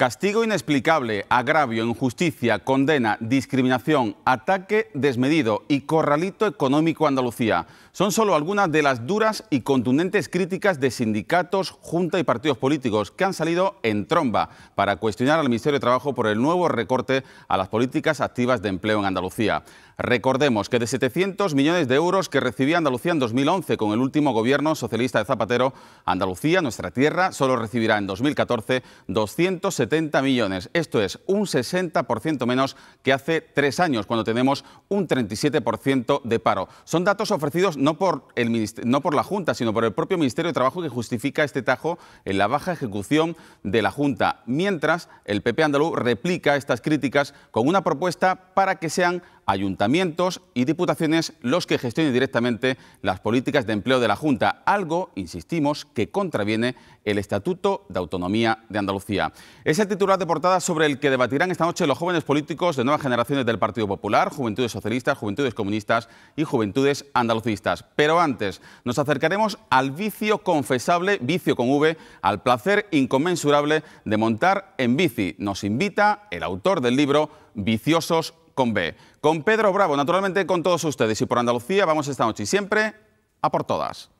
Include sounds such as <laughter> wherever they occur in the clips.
Castigo inexplicable, agravio, injusticia, condena, discriminación, ataque desmedido y corralito económico Andalucía son solo algunas de las duras y contundentes críticas de sindicatos, junta y partidos políticos que han salido en tromba para cuestionar al Ministerio de Trabajo por el nuevo recorte a las políticas activas de empleo en Andalucía. Recordemos que de 700 millones de euros que recibía Andalucía en 2011 con el último gobierno socialista de Zapatero, Andalucía, nuestra tierra, solo recibirá en 2014 270 millones. Esto es un 60% menos que hace tres años, cuando tenemos un 37% de paro. Son datos ofrecidos no por, el no por la Junta, sino por el propio Ministerio de Trabajo que justifica este tajo en la baja ejecución de la Junta. Mientras, el PP andaluz replica estas críticas con una propuesta para que sean ayuntamientos y diputaciones los que gestionen directamente las políticas de empleo de la Junta, algo, insistimos, que contraviene el Estatuto de Autonomía de Andalucía. Es el titular de portada sobre el que debatirán esta noche los jóvenes políticos de nuevas generaciones del Partido Popular, Juventudes Socialistas, Juventudes Comunistas y Juventudes Andalucistas. Pero antes, nos acercaremos al vicio confesable, vicio con V, al placer inconmensurable de montar en bici. Nos invita el autor del libro Viciosos con B. Con Pedro Bravo, naturalmente con todos ustedes y por Andalucía vamos esta noche y siempre a por todas.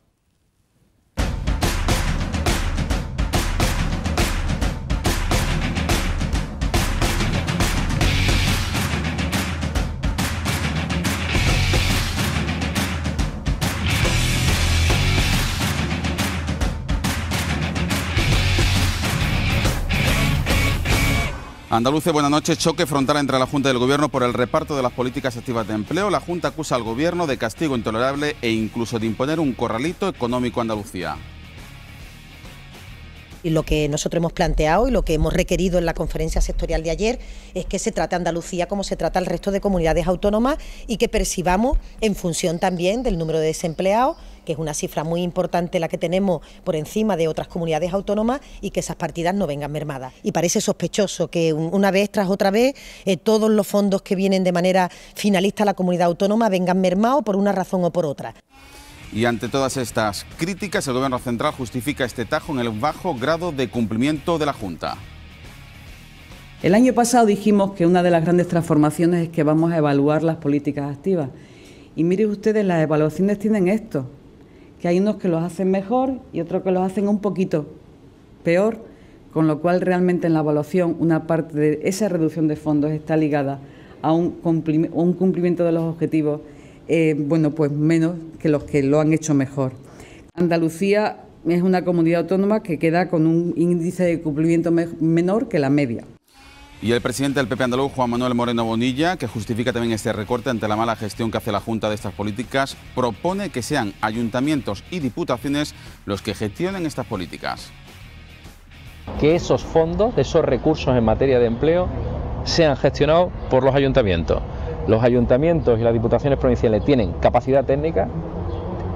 Andalucía, buenas noches. Choque frontal entre la Junta del Gobierno por el reparto de las políticas activas de empleo. La Junta acusa al Gobierno de castigo intolerable e incluso de imponer un corralito económico a Andalucía. Y lo que nosotros hemos planteado y lo que hemos requerido en la conferencia sectorial de ayer es que se trate a Andalucía como se trata al resto de comunidades autónomas y que percibamos, en función también del número de desempleados, que es una cifra muy importante la que tenemos por encima de otras comunidades autónomas y que esas partidas no vengan mermadas. Y parece sospechoso que una vez tras otra vez eh, todos los fondos que vienen de manera finalista a la comunidad autónoma vengan mermados por una razón o por otra. Y ante todas estas críticas, el Gobierno Central justifica este tajo en el bajo grado de cumplimiento de la Junta. El año pasado dijimos que una de las grandes transformaciones es que vamos a evaluar las políticas activas. Y mire ustedes, las evaluaciones tienen esto, que hay unos que los hacen mejor y otros que los hacen un poquito peor, con lo cual realmente en la evaluación una parte de esa reducción de fondos está ligada a un, cumplimiento de los objetivos, eh, bueno, pues menos que los que lo han hecho mejor. Andalucía es una comunidad autónoma que queda con un índice de cumplimiento menor que la media. Y el presidente del PP andaluz, Juan Manuel Moreno Bonilla, que justifica también este recorte ante la mala gestión que hace la Junta de estas políticas, propone que sean ayuntamientos y diputaciones los que gestionen estas políticas. Que esos fondos, esos recursos en materia de empleo, sean gestionados por los ayuntamientos. Los ayuntamientos y las diputaciones provinciales tienen capacidad técnica,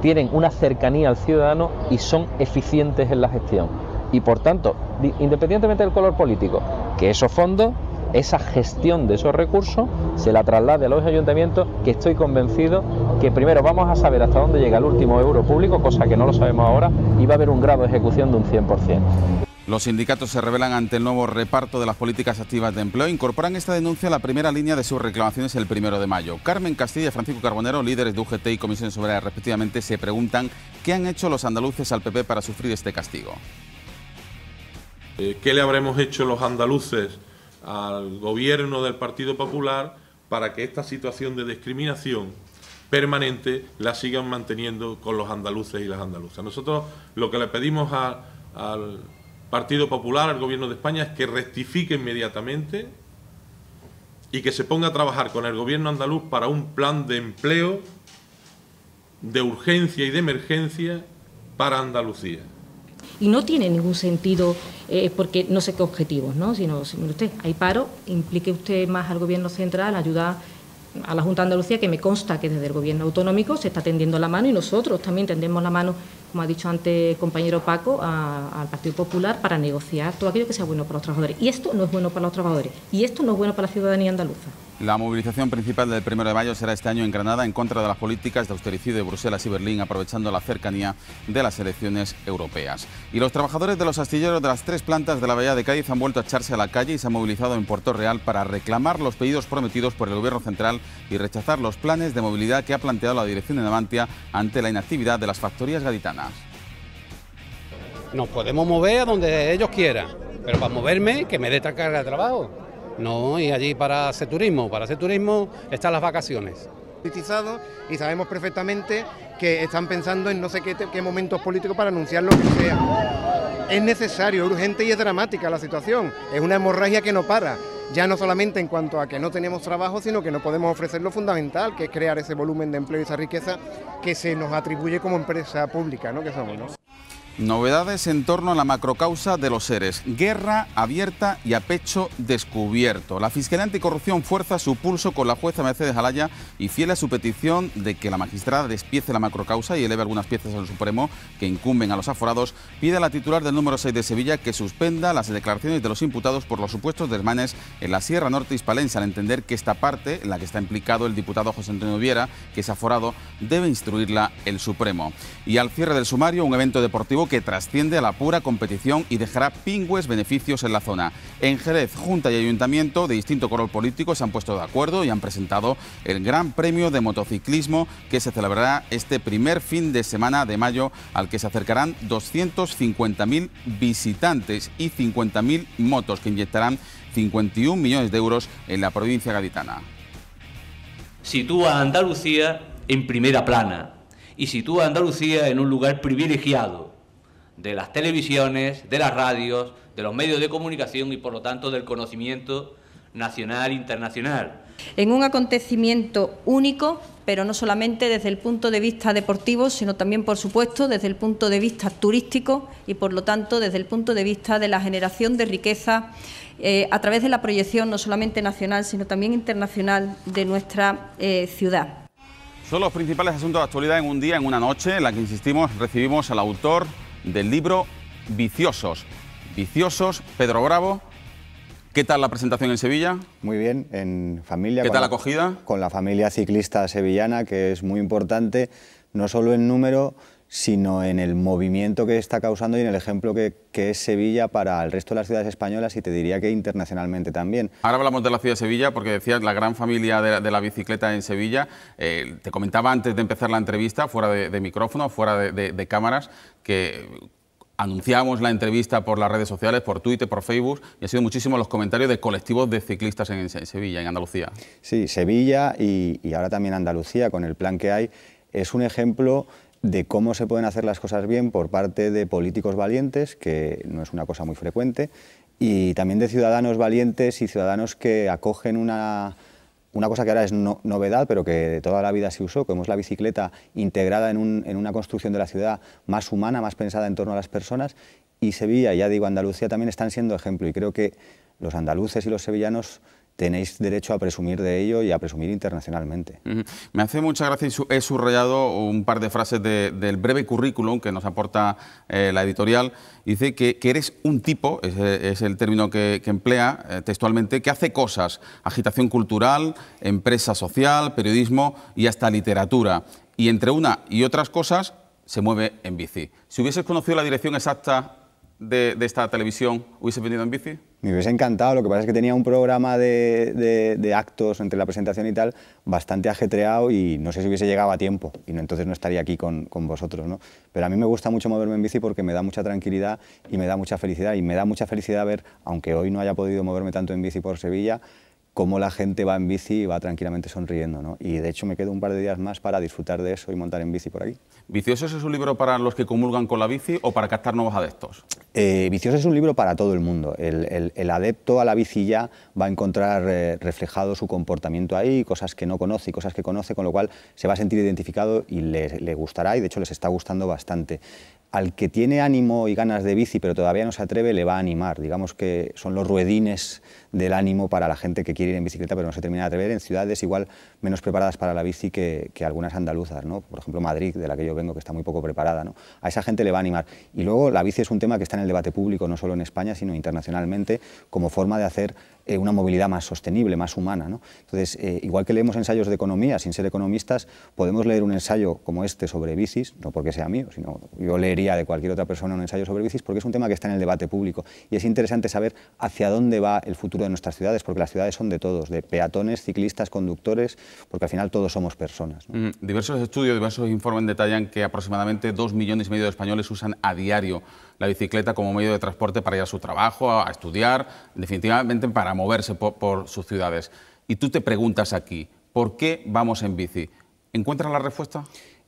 tienen una cercanía al ciudadano y son eficientes en la gestión y por tanto, independientemente del color político, que esos fondos, esa gestión de esos recursos, se la traslade a los ayuntamientos, que estoy convencido que primero vamos a saber hasta dónde llega el último euro público, cosa que no lo sabemos ahora, y va a haber un grado de ejecución de un 100%. Los sindicatos se revelan ante el nuevo reparto de las políticas activas de empleo. e Incorporan esta denuncia a la primera línea de sus reclamaciones el primero de mayo. Carmen Castilla y Francisco Carbonero, líderes de UGT y Comisión Soberana respectivamente, se preguntan qué han hecho los andaluces al PP para sufrir este castigo. Eh, qué le habremos hecho los andaluces al gobierno del Partido Popular para que esta situación de discriminación permanente la sigan manteniendo con los andaluces y las andaluzas. Nosotros lo que le pedimos al Partido Popular, al Gobierno de España, es que rectifique inmediatamente y que se ponga a trabajar con el Gobierno andaluz para un plan de empleo de urgencia y de emergencia para Andalucía. Y no tiene ningún sentido, eh, porque no sé qué objetivos, ¿no? Sino, si, usted, hay paro, implique usted más al Gobierno central, ayuda a la Junta de Andalucía, que me consta que desde el Gobierno autonómico se está tendiendo la mano y nosotros también tendemos la mano, como ha dicho antes el compañero Paco, al Partido Popular para negociar todo aquello que sea bueno para los trabajadores. Y esto no es bueno para los trabajadores y esto no es bueno para la ciudadanía andaluza. La movilización principal del 1 de mayo será este año en Granada en contra de las políticas de austericidio de Bruselas y Berlín, aprovechando la cercanía de las elecciones europeas. Y los trabajadores de los astilleros de las tres plantas de la Bahía de Cádiz han vuelto a echarse a la calle y se han movilizado en Puerto Real para reclamar los pedidos prometidos por el Gobierno central y rechazar los planes de movilidad que ha planteado la dirección de Navantia ante la inactividad de las factorías gaditanas. Nos podemos mover a donde ellos quieran, pero para moverme que me dé tan carga de trabajo. No, y allí para hacer turismo, para hacer turismo están las vacaciones. Y sabemos perfectamente que están pensando en no sé qué, qué momentos políticos para anunciar lo que sea. Es necesario, es urgente y es dramática la situación. Es una hemorragia que no para ya no solamente en cuanto a que no tenemos trabajo, sino que no podemos ofrecer lo fundamental, que es crear ese volumen de empleo y esa riqueza que se nos atribuye como empresa pública, ¿no? Que somos, Novedades en torno a la macrocausa de los seres. Guerra abierta y a pecho descubierto. La Fiscalía Anticorrupción fuerza su pulso con la jueza Mercedes Alaya y fiel a su petición de que la magistrada despiece la macrocausa y eleve algunas piezas al Supremo que incumben a los aforados, pide a la titular del número 6 de Sevilla que suspenda las declaraciones de los imputados por los supuestos desmanes en la Sierra Norte Hispalense, al entender que esta parte, en la que está implicado el diputado José Antonio Viera, que es aforado, debe instruirla el Supremo. Y al cierre del sumario, un evento deportivo que trasciende a la pura competición y dejará pingües beneficios en la zona. En Jerez, Junta y Ayuntamiento de distinto color político se han puesto de acuerdo y han presentado el Gran Premio de Motociclismo que se celebrará este primer fin de semana de mayo al que se acercarán 250.000 visitantes y 50.000 motos que inyectarán 51 millones de euros en la provincia gaditana. Sitúa a Andalucía en primera plana y sitúa a Andalucía en un lugar privilegiado de las televisiones, de las radios, de los medios de comunicación y por lo tanto del conocimiento nacional e internacional. En un acontecimiento único, pero no solamente desde el punto de vista deportivo, sino también, por supuesto, desde el punto de vista turístico y, por lo tanto, desde el punto de vista de la generación de riqueza eh, a través de la proyección no solamente nacional, sino también internacional de nuestra eh, ciudad. Son los principales asuntos de actualidad en un día, en una noche, en la que, insistimos, recibimos al autor del libro Viciosos. Viciosos, Pedro Bravo. ¿Qué tal la presentación en Sevilla? Muy bien, en familia. ¿Qué tal la acogida? Con la familia ciclista sevillana, que es muy importante, no solo en número, sino en el movimiento que está causando y en el ejemplo que, es Sevilla para el resto de las ciudades españolas y te diría que internacionalmente también. Ahora hablamos de la ciudad de Sevilla porque decías la gran familia de, la bicicleta en Sevilla. Eh, te comentaba antes de empezar la entrevista, fuera de, micrófono, fuera de, cámaras, que anunciamos la entrevista por las redes sociales, por Twitter, por Facebook, y han sido muchísimos los comentarios de colectivos de ciclistas en, Sevilla, en Andalucía. Sí, Sevilla y, y, ahora también Andalucía, con el plan que hay, es un ejemplo de cómo se pueden hacer las cosas bien por parte de políticos valientes, que no es una cosa muy frecuente, y también de ciudadanos valientes y ciudadanos que acogen una, cosa que ahora es novedad, pero que de toda la vida se usó, como es la bicicleta integrada en, un, en, una construcción de la ciudad más humana, más pensada en torno a las personas, y Sevilla, ya digo, Andalucía también están siendo ejemplo, y creo que los andaluces y los sevillanos tenéis derecho a presumir de ello y a presumir internacionalmente. Me hace mucha gracia y he subrayado un par de frases del breve currículum que nos aporta eh, la editorial. Dice que, eres un tipo, es, el término que, emplea eh, textualmente, que hace cosas, agitación cultural, empresa social, periodismo y hasta literatura. Y entre una y otras cosas se mueve en bici. Si hubieses conocido la dirección exacta de, esta televisión hubiese venido en bici? Me hubiese encantado, lo que pasa es que tenía un programa de, actos entre la presentación y tal bastante ajetreado y no sé si hubiese llegado a tiempo y no, entonces no estaría aquí con, vosotros. ¿no? Pero a mí me gusta mucho moverme en bici porque me da mucha tranquilidad y me da mucha felicidad y me da mucha felicidad ver, aunque hoy no haya podido moverme tanto en bici por Sevilla, cómo la gente va en bici y va tranquilamente sonriendo. ¿no? Y de hecho me quedo un par de días más para disfrutar de eso y montar en bici por aquí. ¿Viciosos es un libro para los que comulgan con la bici o para captar nuevos adeptos? Eh, Vicioso Viciosos es un libro para todo el mundo. El, adepto a la bici ya va a encontrar eh, reflejado su comportamiento ahí, cosas que no conoce y cosas que conoce, con lo cual se va a sentir identificado y le, le gustará y de hecho les está gustando bastante al que tiene ánimo y ganas de bici pero todavía no se atreve le va a animar. Digamos que son los ruedines del ánimo para la gente que quiere ir en bicicleta pero no se termina de atrever en ciudades igual menos preparadas para la bici que, algunas andaluzas, ¿no? por ejemplo Madrid, de la que yo vengo, que está muy poco preparada. A esa gente le va a animar. Y luego la bici es un tema que está en el debate público, no solo en España, sino internacionalmente, como forma de hacer eh, una movilidad más sostenible, más humana. Entonces, eh, igual que leemos ensayos de economía sin ser economistas, podemos leer un ensayo como este sobre bicis, no porque sea mío, sino yo leería de cualquier otra persona un ensayo sobre bicis porque es un tema que está en el debate público y es interesante saber hacia dónde va el futuro de nuestras ciudades, porque las ciudades son de todos, de peatones, ciclistas, conductores, porque al final todos somos personas. Mm, diversos estudios, diversos informes detallan que aproximadamente dos millones y medio de españoles usan a diario la bicicleta como medio de transporte para ir a su trabajo, a estudiar, definitivamente para moverse por, sus ciudades. Y tú te preguntas aquí, ¿por qué vamos en bici? ¿Encuentras la respuesta?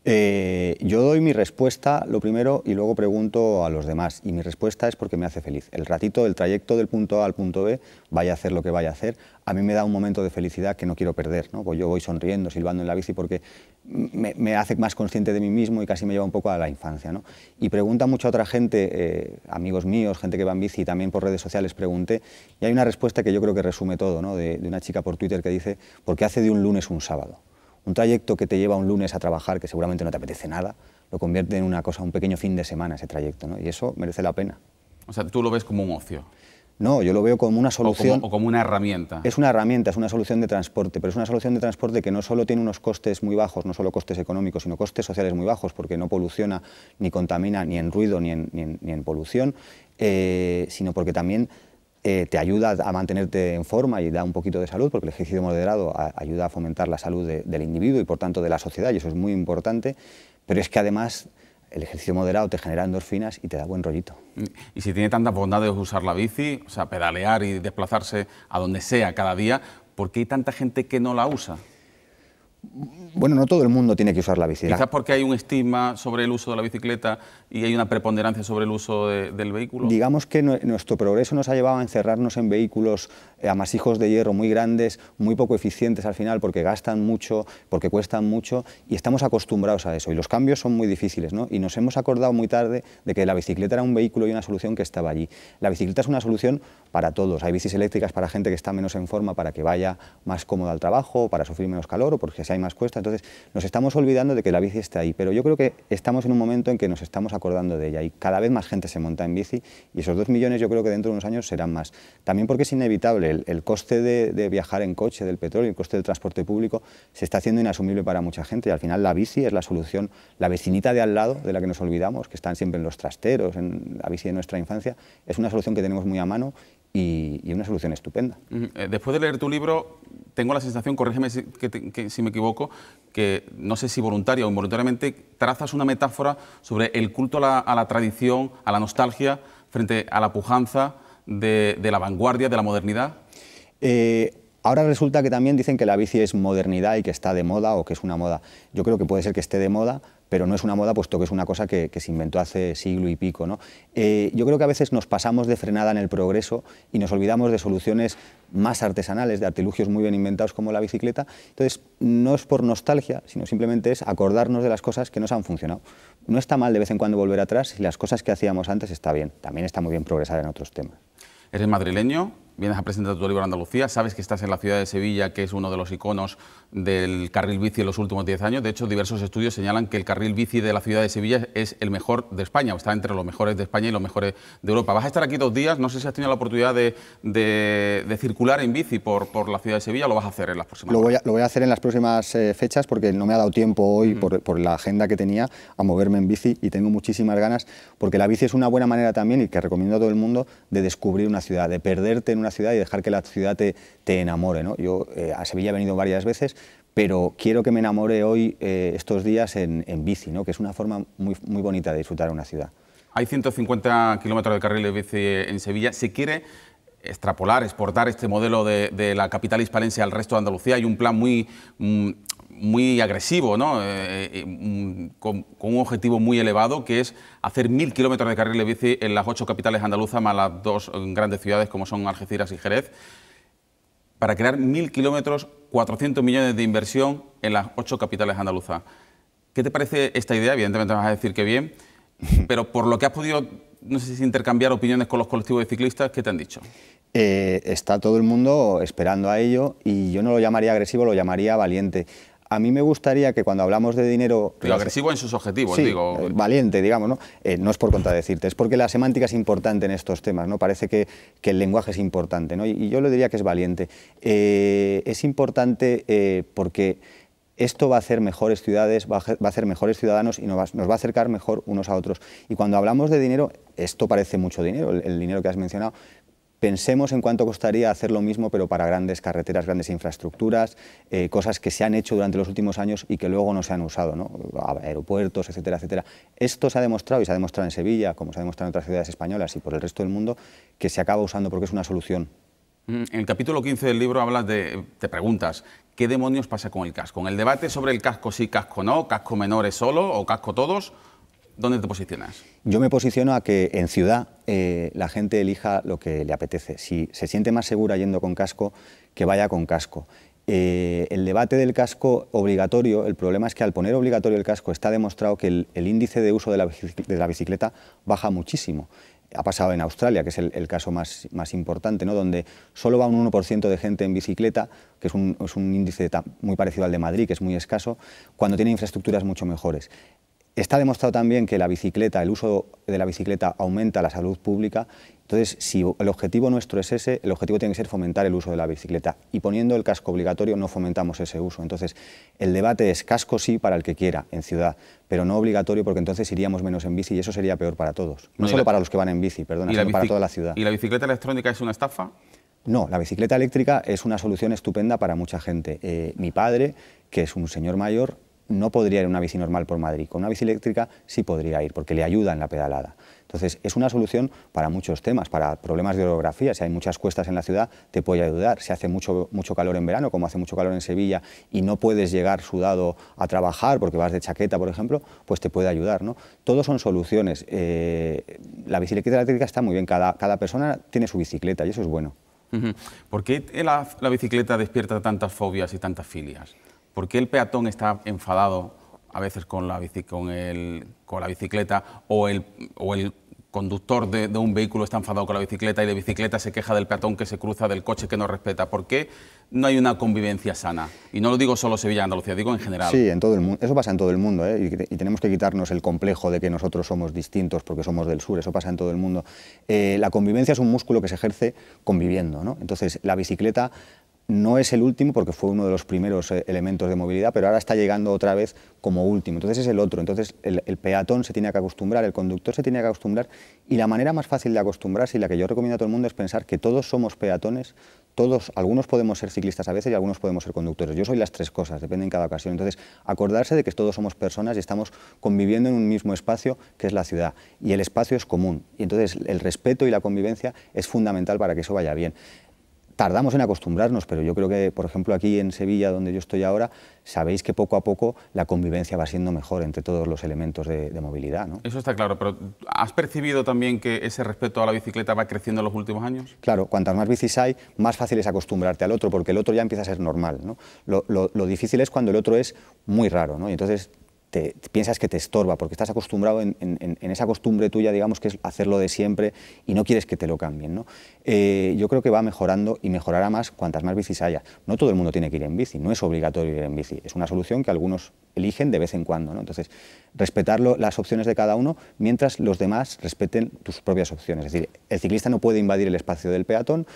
Eh, yo doy mi respuesta lo primero y luego pregunto a los demás. Y mi respuesta es porque me hace feliz. El ratito, el trayecto del punto A al punto B, vaya a hacer lo que vaya a hacer, a mí me da un momento de felicidad que no quiero perder. Pues yo voy sonriendo, silbando en la bici porque me, hace más consciente de mí mismo y casi me lleva un poco a la infancia. Y pregunta mucho a otra gente, eh, amigos míos, gente que va en bici, y también por redes sociales pregunté. Y hay una respuesta que yo creo que resume todo, de, de una chica por Twitter que dice, ¿por qué hace de un lunes un sábado? Un trayecto que te lleva un lunes a trabajar, que seguramente no te apetece nada, lo convierte en una cosa, un pequeño fin de semana ese trayecto, ¿no? Y eso merece la pena. O sea, tú lo ves como un ocio. No, yo lo veo como una solución. O como, una herramienta. Es una herramienta, es una solución de transporte, pero es una solución de transporte que no solo tiene unos costes muy bajos, no solo costes económicos, sino costes sociales muy bajos, porque no poluciona, ni contamina, ni en ruido, ni en, polución, eh, sino porque también eh, te ayuda a mantenerte en forma y da un poquito de salud, porque el ejercicio moderado ayuda a fomentar la salud del individuo y por tanto de la sociedad, y eso es muy importante, pero es que además el ejercicio moderado te genera endorfinas y te da buen rollito. Y si tiene tantas bondades usar la bici, o sea, pedalear y desplazarse a donde sea cada día, ¿por qué hay tanta gente que no la usa? bueno, no todo el mundo tiene que usar la bicicleta. Quizás porque hay un estigma sobre el uso de la bicicleta y hay una preponderancia sobre el uso del vehículo. Digamos que nuestro progreso nos ha llevado a encerrarnos en vehículos eh, amasijos de hierro muy grandes, muy poco eficientes al final, porque gastan mucho, porque cuestan mucho, y estamos acostumbrados a eso. Y los cambios son muy difíciles, ¿no? Y nos hemos acordado muy tarde de que la bicicleta era un vehículo y una solución que estaba allí. La bicicleta es una solución para todos. Hay bicis eléctricas para gente que está menos en forma, para que vaya más cómoda al trabajo, para sufrir menos calor o porque más cuesta. Entonces, nos estamos olvidando de que la bici está ahí, pero yo creo que estamos en un momento en que nos estamos acordando de ella y cada vez más gente se monta en bici y esos dos millones yo creo que dentro de unos años serán más. También porque es inevitable, el, coste de, de, viajar en coche, del petróleo, el coste del transporte público, se está haciendo inasumible para mucha gente y al final la bici es la solución, la vecinita de al lado, de la que nos olvidamos, que están siempre en los trasteros, en la bici de nuestra infancia, es una solución que tenemos muy a mano y, una solución estupenda. Eh, después de leer tu libro, tengo la sensación, corrígeme si, me equivoco, que no sé si voluntaria o involuntariamente trazas una metáfora sobre el culto a la, tradición, a la nostalgia, frente a la pujanza de, la vanguardia, de la modernidad. Eh, Ahora resulta que también dicen que la bici es modernidad y que está de moda o que es una moda. Yo creo que puede ser que esté de moda, pero no es una moda puesto que es una cosa que, se inventó hace siglo y pico. ¿no? Eh, yo creo que a veces nos pasamos de frenada en el progreso y nos olvidamos de soluciones más artesanales, de artilugios muy bien inventados como la bicicleta. Entonces, no es por nostalgia, sino simplemente es acordarnos de las cosas que nos han funcionado. No está mal de vez en cuando volver atrás y las cosas que hacíamos antes está bien. También está muy bien progresar en otros temas. ¿Eres madrileño? vienes a presentar tu libro en Andalucía, sabes que estás en la ciudad de Sevilla, que es uno de los iconos del carril bici en los últimos 10 años. De hecho, diversos estudios señalan que el carril bici de la ciudad de Sevilla es el mejor de España, o está entre los mejores de España y los mejores de Europa. Vas a estar aquí dos días, no sé si has tenido la oportunidad de, de, circular en bici por, por, la ciudad de Sevilla, lo vas a hacer en las próximas lo voy a, lo voy a hacer en las próximas eh, fechas porque no me ha dado tiempo hoy, por, por la agenda que tenía, a moverme en bici y tengo muchísimas ganas, porque la bici es una buena manera también, y que recomiendo a todo el mundo, de descubrir una ciudad, de perderte en una una ciudad y dejar que la ciudad te, enamore. ¿no? Yo eh, a Sevilla he venido varias veces, pero quiero que me enamore hoy, eh, estos días, en, bici, ¿no? que es una forma muy, muy bonita de disfrutar una ciudad. Hay 150 kilómetros de carril de bici en Sevilla. Si quiere extrapolar, exportar este modelo de, de, la capital hispalense al resto de Andalucía. Hay un plan muy, mm, muy agresivo, ¿no? Eh, eh, eh, mm, con, un objetivo muy elevado, que es hacer mil kilómetros de carril de bici en las ocho capitales andaluzas, más las dos grandes ciudades como son Algeciras y Jerez, para crear mil kilómetros, 400 millones de inversión en las ocho capitales andaluzas. ¿Qué te parece esta idea? Evidentemente vas a decir que bien, <laughs> pero por lo que has podido, no sé si intercambiar opiniones con los colectivos de ciclistas, ¿qué te han dicho? está todo el mundo esperando a ello y yo no lo llamaría agresivo, lo llamaría valiente a mí me gustaría que cuando hablamos de dinero... Pero agresivo en sus objetivos, digo. Eh, valiente, digamos, ¿no? Eh, no es por contradecirte, es porque la semántica es importante en estos temas, ¿no? Parece que, el lenguaje es importante, ¿no? Y, yo le diría que es valiente. Eh, es importante porque esto va a hacer mejores ciudades, va a hacer mejores ciudadanos y nos va, a acercar mejor unos a otros. Y cuando hablamos de dinero, esto parece mucho dinero, el, dinero que has mencionado, pensemos en cuánto costaría hacer lo mismo, pero para grandes carreteras, grandes infraestructuras, eh, cosas que se han hecho durante los últimos años y que luego no se han usado, ¿no? aeropuertos, etcétera, etcétera. Esto se ha demostrado, y se ha demostrado en Sevilla, como se ha demostrado en otras ciudades españolas y por el resto del mundo, que se acaba usando porque es una solución. Mm, en el capítulo 15 del libro hablas de, te preguntas, ¿qué demonios pasa con el casco? En el debate sobre el casco sí, casco no, casco menores solo o casco todos, ¿Dónde te posicionas? Yo me posiciono a que en ciudad eh, la gente elija lo que le apetece. Si se siente más segura yendo con casco, que vaya con casco. Eh, el debate del casco obligatorio, el problema es que al poner obligatorio el casco está demostrado que el, índice de uso de la, bicicleta baja muchísimo ha pasado en Australia, que es el, caso más, importante, ¿no? donde solo va un 1% de gente en bicicleta, que es un, es un índice muy parecido al de Madrid, que es muy escaso, cuando tiene infraestructuras mucho mejores. Está demostrado también que la bicicleta, el uso de la bicicleta aumenta la salud pública. Entonces, si el objetivo nuestro es ese, el objetivo tiene que ser fomentar el uso de la bicicleta. Y poniendo el casco obligatorio no fomentamos ese uso. Entonces, el debate es casco sí para el que quiera en ciudad, pero no obligatorio porque entonces iríamos menos en bici y eso sería peor para todos. No, solo para los que van en bici, perdón... sino para toda la ciudad. ¿Y la bicicleta electrónica es una estafa? No, la bicicleta eléctrica es una solución estupenda para mucha gente. Eh, mi padre, que es un señor mayor, no podría ir una bici normal por Madrid. Con una bici eléctrica sí podría ir, porque le ayuda en la pedalada. Entonces, es una solución para muchos temas, para problemas de orografía. Si hay muchas cuestas en la ciudad, te puede ayudar. Si hace mucho, mucho calor en verano, como hace mucho calor en Sevilla, y no puedes llegar sudado a trabajar porque vas de chaqueta, por ejemplo, pues te puede ayudar. ¿no? Todos son soluciones. Eh, la bicicleta eléctrica está muy bien. Cada, cada persona tiene su bicicleta y eso es bueno. ¿Por qué la bicicleta despierta tantas fobias y tantas filias? ¿Por qué el peatón está enfadado a veces con la, bicicleta o el, conductor de, un vehículo está enfadado con la bicicleta y de bicicleta se queja del peatón que se cruza, del coche que no respeta. ¿Por qué no hay una convivencia sana? Y no lo digo solo Sevilla Andalucía, digo en general. Sí, en todo el mundo. Eso pasa en todo el mundo. ¿eh? Y, tenemos que quitarnos el complejo de que nosotros somos distintos porque somos del sur. Eso pasa en todo el mundo. Eh, la convivencia es un músculo que se ejerce conviviendo. ¿no? Entonces, la bicicleta no es el último porque fue uno de los primeros eh, elementos de movilidad, pero ahora está llegando otra vez como último. Entonces es el otro. Entonces el, peatón se tiene que acostumbrar, el conductor se tiene que acostumbrar y la manera más fácil de acostumbrarse y la que yo recomiendo a todo el mundo es pensar que todos somos peatones, todos, algunos podemos ser ciclistas a veces y algunos podemos ser conductores. Yo soy las tres cosas, depende en cada ocasión. Entonces acordarse de que todos somos personas y estamos conviviendo en un mismo espacio que es la ciudad y el espacio es común. Y entonces el respeto y la convivencia es fundamental para que eso vaya bien tardamos en acostumbrarnos, pero yo creo que, por ejemplo, aquí en Sevilla, donde yo estoy ahora, sabéis que poco a poco la convivencia va siendo mejor entre todos los elementos de, movilidad. ¿no? Eso está claro, pero ¿has percibido también que ese respeto a la bicicleta va creciendo en los últimos años? Claro, cuantas más bicis hay, más fácil es acostumbrarte al otro, porque el otro ya empieza a ser normal. ¿no? Lo, difícil es cuando el otro es muy raro, ¿no? y entonces piensas que te estorba, porque estás acostumbrado en, esa costumbre tuya, digamos, que es hacerlo de siempre y no quieres que te lo cambien. ¿no? Eh, yo creo que va mejorando y mejorará más cuantas más bicis haya. No todo el mundo tiene que ir en bici, no es obligatorio ir en bici, es una solución que algunos eligen de vez en cuando. ¿no? Entonces, respetar las opciones de cada uno mientras los demás respeten tus propias opciones. Es decir, el ciclista no puede invadir el espacio del peatón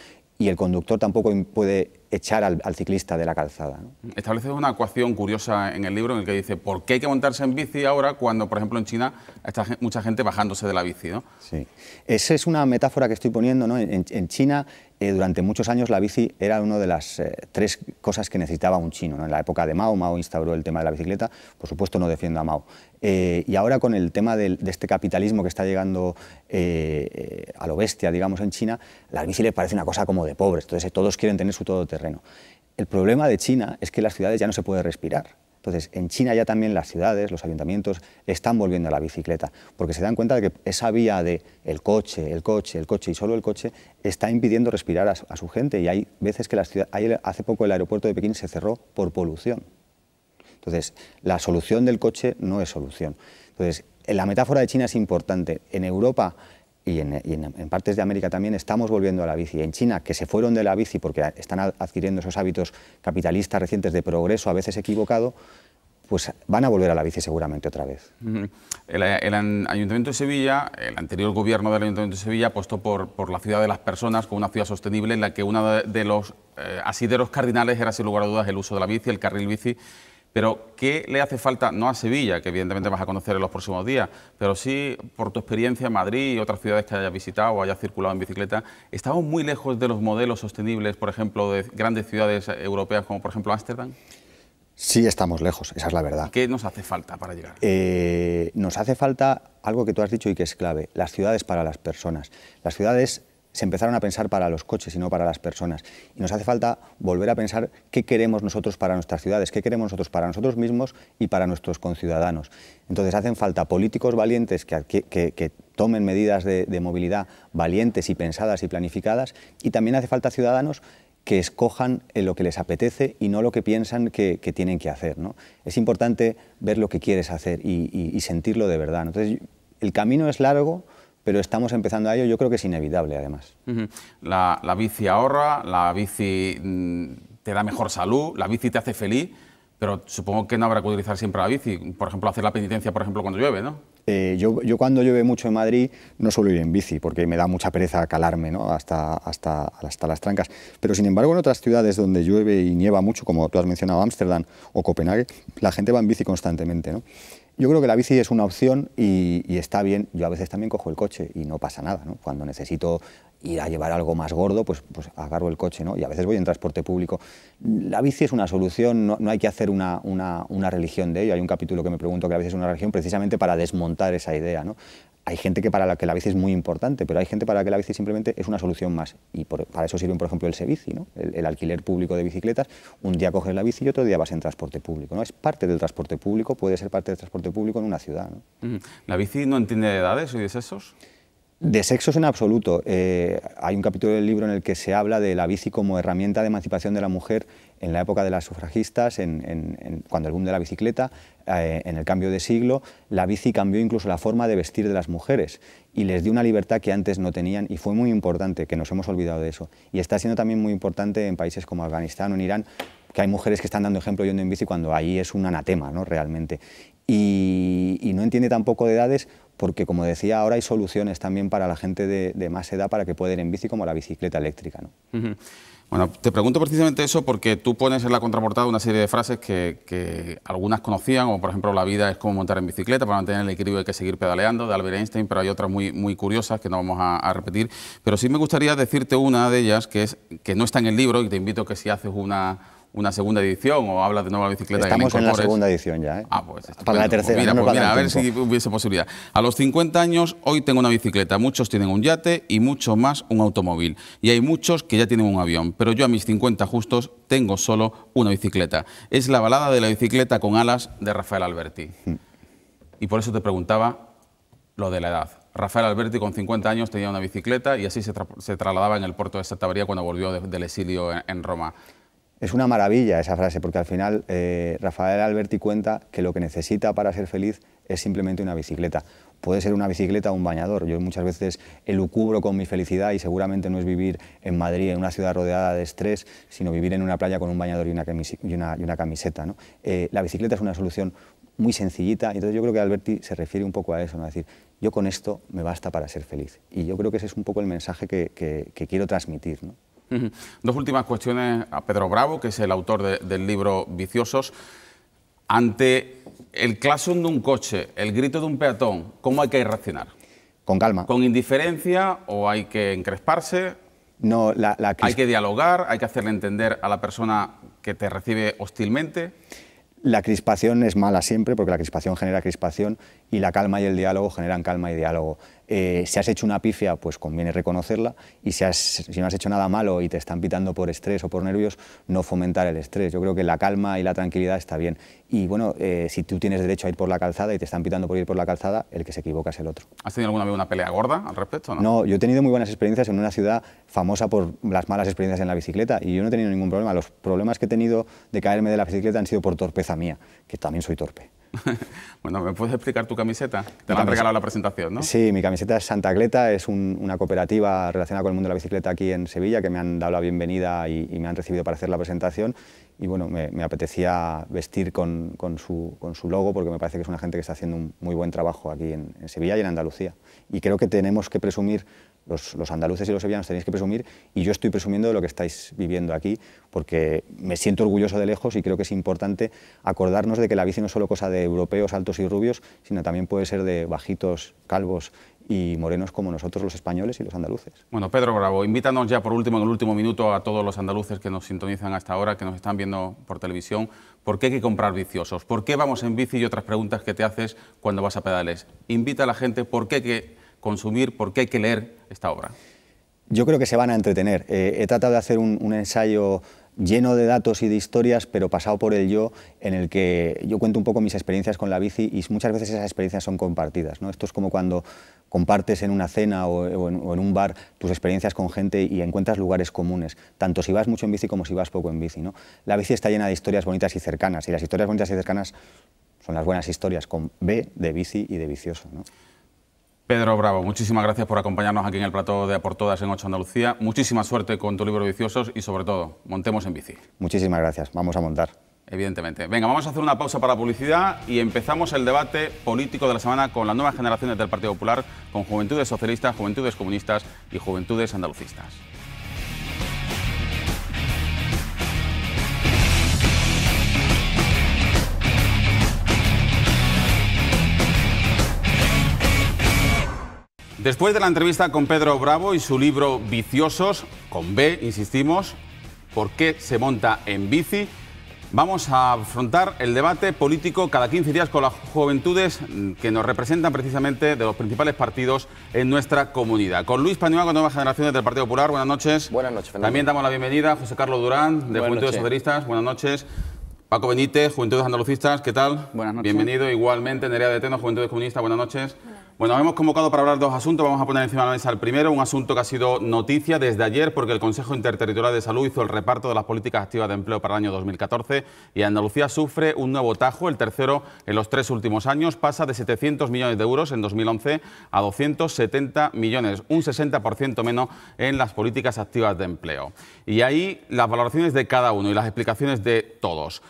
y el conductor tampoco puede echar al, ciclista de la calzada. Estableces una ecuación curiosa en el libro en el que dice ¿por qué hay que montarse en bici ahora cuando, por ejemplo, en China está mucha gente bajándose de la bici? Sí, esa es una metáfora que estoy poniendo. ¿no? en China eh, durante muchos años la bici era una de las eh, tres cosas que necesitaba un chino. En la época de Mao, Mao instauró el tema de la bicicleta, por supuesto no defiendo a Mao. Eh, y ahora con el tema de este capitalismo que está llegando a lo bestia, digamos, en China, la bici le parece una cosa como de pobres, entonces todos quieren tener su todoterreno. El problema de China es que las ciudades ya no se puede respirar. Entonces, en China ya también las ciudades, los ayuntamientos están volviendo a la bicicleta, porque se dan cuenta de que esa vía de el coche, el coche, el coche y solo el coche está impidiendo respirar a, su gente y hay veces que hace poco el aeropuerto de Pekín se cerró por polución. Entonces, la solución del coche no es solución. Entonces, la metáfora de China es importante. En Europa y, en, en, partes de América también estamos volviendo a la bici. En China, que se fueron de la bici porque están adquiriendo esos hábitos capitalistas recientes de progreso, a veces equivocado, pues van a volver a la bici seguramente otra vez. el, Ayuntamiento de Sevilla, el anterior gobierno del Ayuntamiento de Sevilla apostó por, por la ciudad de las personas, como una ciudad sostenible en la que uno de, los eh, asideros cardinales era sin lugar a dudas el uso de la bici, el carril bici pero, ¿qué le hace falta, no a Sevilla, que evidentemente vas a conocer en los próximos días, pero sí por tu experiencia en Madrid y otras ciudades que hayas visitado o hayas circulado en bicicleta, estamos muy lejos de los modelos sostenibles, por ejemplo, de grandes ciudades europeas como, por ejemplo, Ámsterdam? Sí, estamos lejos, esa es la verdad. ¿Qué nos hace falta para llegar? Eh, nos hace falta algo que tú has dicho y que es clave, las ciudades para las personas. Las ciudades se empezaron a pensar para los coches y no para las personas. Y nos hace falta volver a pensar qué queremos nosotros para nuestras ciudades, qué queremos nosotros para nosotros mismos y para nuestros conciudadanos. Entonces hacen falta políticos valientes que, tomen medidas de, movilidad valientes y pensadas y planificadas y también hace falta ciudadanos que escojan eh, lo que les apetece y no lo que piensan que, tienen que hacer. ¿no? Es importante ver lo que quieres hacer y, y sentirlo de verdad. Entonces, el camino es largo, pero estamos empezando a ello, yo creo que es inevitable además. la, la, bici ahorra, la bici mm, te da mejor salud, la bici te hace feliz, pero supongo que no habrá que utilizar siempre la bici, por ejemplo, hacer la penitencia, por ejemplo, cuando llueve, ¿no? Eh, yo, cuando llueve mucho en Madrid no suelo ir en bici porque me da mucha pereza calarme ¿no? hasta, hasta, hasta las trancas. Pero sin embargo en otras ciudades donde llueve y nieva mucho, como tú has mencionado Ámsterdam o Copenhague, la gente va en bici constantemente. ¿no? Yo creo que la bici es una opción y, está bien. Yo a veces también cojo el coche y no pasa nada. Cuando necesito ir a llevar algo más gordo, pues, pues, agarro el coche ¿no? y a veces voy en transporte público. La bici es una solución, no, hay que hacer una, religión de ello. Hay un capítulo que me pregunto que a veces es una religión precisamente para desmontar esa idea. ¿no? hay gente que para la que la bici es muy importante, pero hay gente para la que la bici simplemente es una solución más. Y para eso sirven, por ejemplo, el servicio, ¿no? el, alquiler público de bicicletas. Un día coges la bici y otro día vas en transporte público. ¿no? Es parte del transporte público, puede ser parte del transporte público en una ciudad. Mm. ¿La bici no entiende de edades y de sexos? De sexos en absoluto. Eh, hay un capítulo del libro en el que se habla de la bici como herramienta de emancipación de la mujer en la época de las sufragistas, en, cuando el boom de la bicicleta, eh, en el cambio de siglo, la bici cambió incluso la forma de vestir de las mujeres y les dio una libertad que antes no tenían y fue muy importante, que nos hemos olvidado de eso. Y está siendo también muy importante en países como Afganistán o en Irán, que hay mujeres que están dando ejemplo yendo en bici cuando ahí es un anatema, ¿no? Realmente. Y, y no entiende tampoco de edades porque como decía, ahora hay soluciones también para la gente de, más edad para que pueda ir en bici como la bicicleta eléctrica. Bueno, te pregunto precisamente eso porque tú pones en la contraportada una serie de frases que, algunas conocían, como por ejemplo la vida es como montar en bicicleta, para mantener el equilibrio hay que seguir pedaleando, de Albert Einstein, pero hay otras muy, curiosas que no vamos a, repetir. Pero sí me gustaría decirte una de ellas que, que no está en el libro y te invito a que si haces una una segunda edición o hablas de nueva bicicleta. Estamos en la segunda edición ya. ¿eh? Ah, pues, para la pues tercera. Pues mira, a ver si hubiese posibilidad. A los 50 años hoy tengo una bicicleta, muchos tienen un yate y mucho más un automóvil. Y hay muchos que ya tienen un avión, pero yo a mis 50 justos tengo solo una bicicleta. Es la balada de la bicicleta con alas de Rafael Alberti. Y por eso te preguntaba lo de la edad. Rafael Alberti con 50 años tenía una bicicleta y así se, trasladaba en el puerto de Santa María cuando volvió del exilio en Roma. Es una maravilla esa frase, porque al final eh, Rafael Alberti cuenta que lo que necesita para ser feliz es simplemente una bicicleta. Puede ser una bicicleta o un bañador. Yo muchas veces elucubro con mi felicidad y seguramente no es vivir en Madrid, en una ciudad rodeada de estrés, sino vivir en una playa con un bañador y una, camiseta. Eh, la bicicleta es una solución muy sencillita. Entonces yo creo que Alberti se refiere un poco a eso, ¿no? a decir, yo con esto me basta para ser feliz. Y yo creo que ese es un poco el mensaje que, quiero transmitir. Dos últimas cuestiones a Pedro Bravo, que es el autor del libro Viciosos. Ante el claxon de un coche, el grito de un peatón, ¿cómo hay que reaccionar? Con calma. ¿Con indiferencia o hay que encresparse? No, la, la Hay que dialogar, hay que hacerle entender a la persona que te recibe hostilmente. La crispación es mala siempre porque la crispación genera crispación y la calma y el diálogo generan calma y diálogo. Eh, si has hecho una pifia, pues conviene reconocerla y si, no has hecho nada malo y te están pitando por estrés o por nervios, no fomentar el estrés. Yo creo que la calma y la tranquilidad está bien. Y bueno, eh, si tú tienes derecho a ir por la calzada y te están pitando por ir por la calzada, el que se equivoca es el otro. ¿Has tenido alguna vez una pelea gorda al respecto? No, no yo he tenido muy buenas experiencias en una ciudad famosa por las malas experiencias en la bicicleta y yo no he tenido ningún problema. Los problemas que he tenido de caerme de la bicicleta han sido por torpeza mía, que también soy torpe. <laughs> bueno, ¿me puedes explicar tu camiseta? Te la, han regalado la presentación, ¿no? Sí, mi camiseta es Santa Cleta, es una cooperativa relacionada con el mundo de la bicicleta aquí en Sevilla, que me han dado la bienvenida y, me han recibido para hacer la presentación. Y bueno, me, apetecía vestir con, su, logo, porque me parece que es una gente que está haciendo un muy buen trabajo aquí en Sevilla y en Andalucía. Y creo que tenemos que presumir los, andaluces y los sevillanos tenéis que presumir y yo estoy presumiendo de lo que estáis viviendo aquí porque me siento orgulloso de lejos y creo que es importante acordarnos de que la bici no es solo cosa de europeos altos y rubios, sino también puede ser de bajitos, calvos y morenos como nosotros los españoles y los andaluces. Bueno, Pedro Bravo, invítanos ya por último, en el último minuto, a todos los andaluces que nos sintonizan hasta ahora, que nos están viendo por televisión, ¿por qué hay que comprar viciosos? ¿Por qué vamos en bici y otras preguntas que te haces cuando vas a pedales? Invita a la gente, ¿por qué hay que consumir, por qué hay que leer esta obra? Yo creo que se van a entretener. Eh, he tratado de hacer un, ensayo lleno de datos y de historias, pero pasado por el yo, en el que yo cuento un poco mis experiencias con la bici y muchas veces esas experiencias son compartidas. ¿no? Esto es como cuando compartes en una cena o, en, un bar tus experiencias con gente y encuentras lugares comunes, tanto si vas mucho en bici como si vas poco en bici. ¿no? La bici está llena de historias bonitas y cercanas, y las historias bonitas y cercanas son las buenas historias, con B de bici y de vicioso. Pedro Bravo, muchísimas gracias por acompañarnos aquí en el plató de Por Todas en Ocho Andalucía. Muchísima suerte con tu libro Viciosos y sobre todo, montemos en bici. Muchísimas gracias, vamos a montar. Evidentemente. Venga, vamos a hacer una pausa para la publicidad y empezamos el debate político de la semana con las nuevas generaciones del Partido Popular, con juventudes socialistas, juventudes comunistas y juventudes andalucistas. Después de la entrevista con Pedro Bravo y su libro Viciosos, con B, insistimos, ¿por qué se monta en bici? Vamos a afrontar el debate político cada 15 días con las juventudes que nos representan precisamente de los principales partidos en nuestra comunidad. Con Luis Paniagua, Nuevas Generaciones del Partido Popular, buenas noches. Buenas noches, También damos la bienvenida a José Carlos Durán, de Juventudes Socialistas, buenas noches. Paco Benítez, Juventudes Andalucistas, ¿qué tal? Buenas noches. Bienvenido. Igualmente, Nerea de Teno, Juventudes Comunistas, buenas noches. Bueno, hemos convocado para hablar dos asuntos. Vamos a poner encima de la mesa el primero, un asunto que ha sido noticia desde ayer porque el Consejo Interterritorial de Salud hizo el reparto de las políticas activas de empleo para el año 2014 y Andalucía sufre un nuevo tajo, el tercero en los tres últimos años. Pasa de 700 millones de euros en 2011 a 270 millones, un 60% menos en las políticas activas de empleo. Y ahí las valoraciones de cada uno y las explicaciones de todos.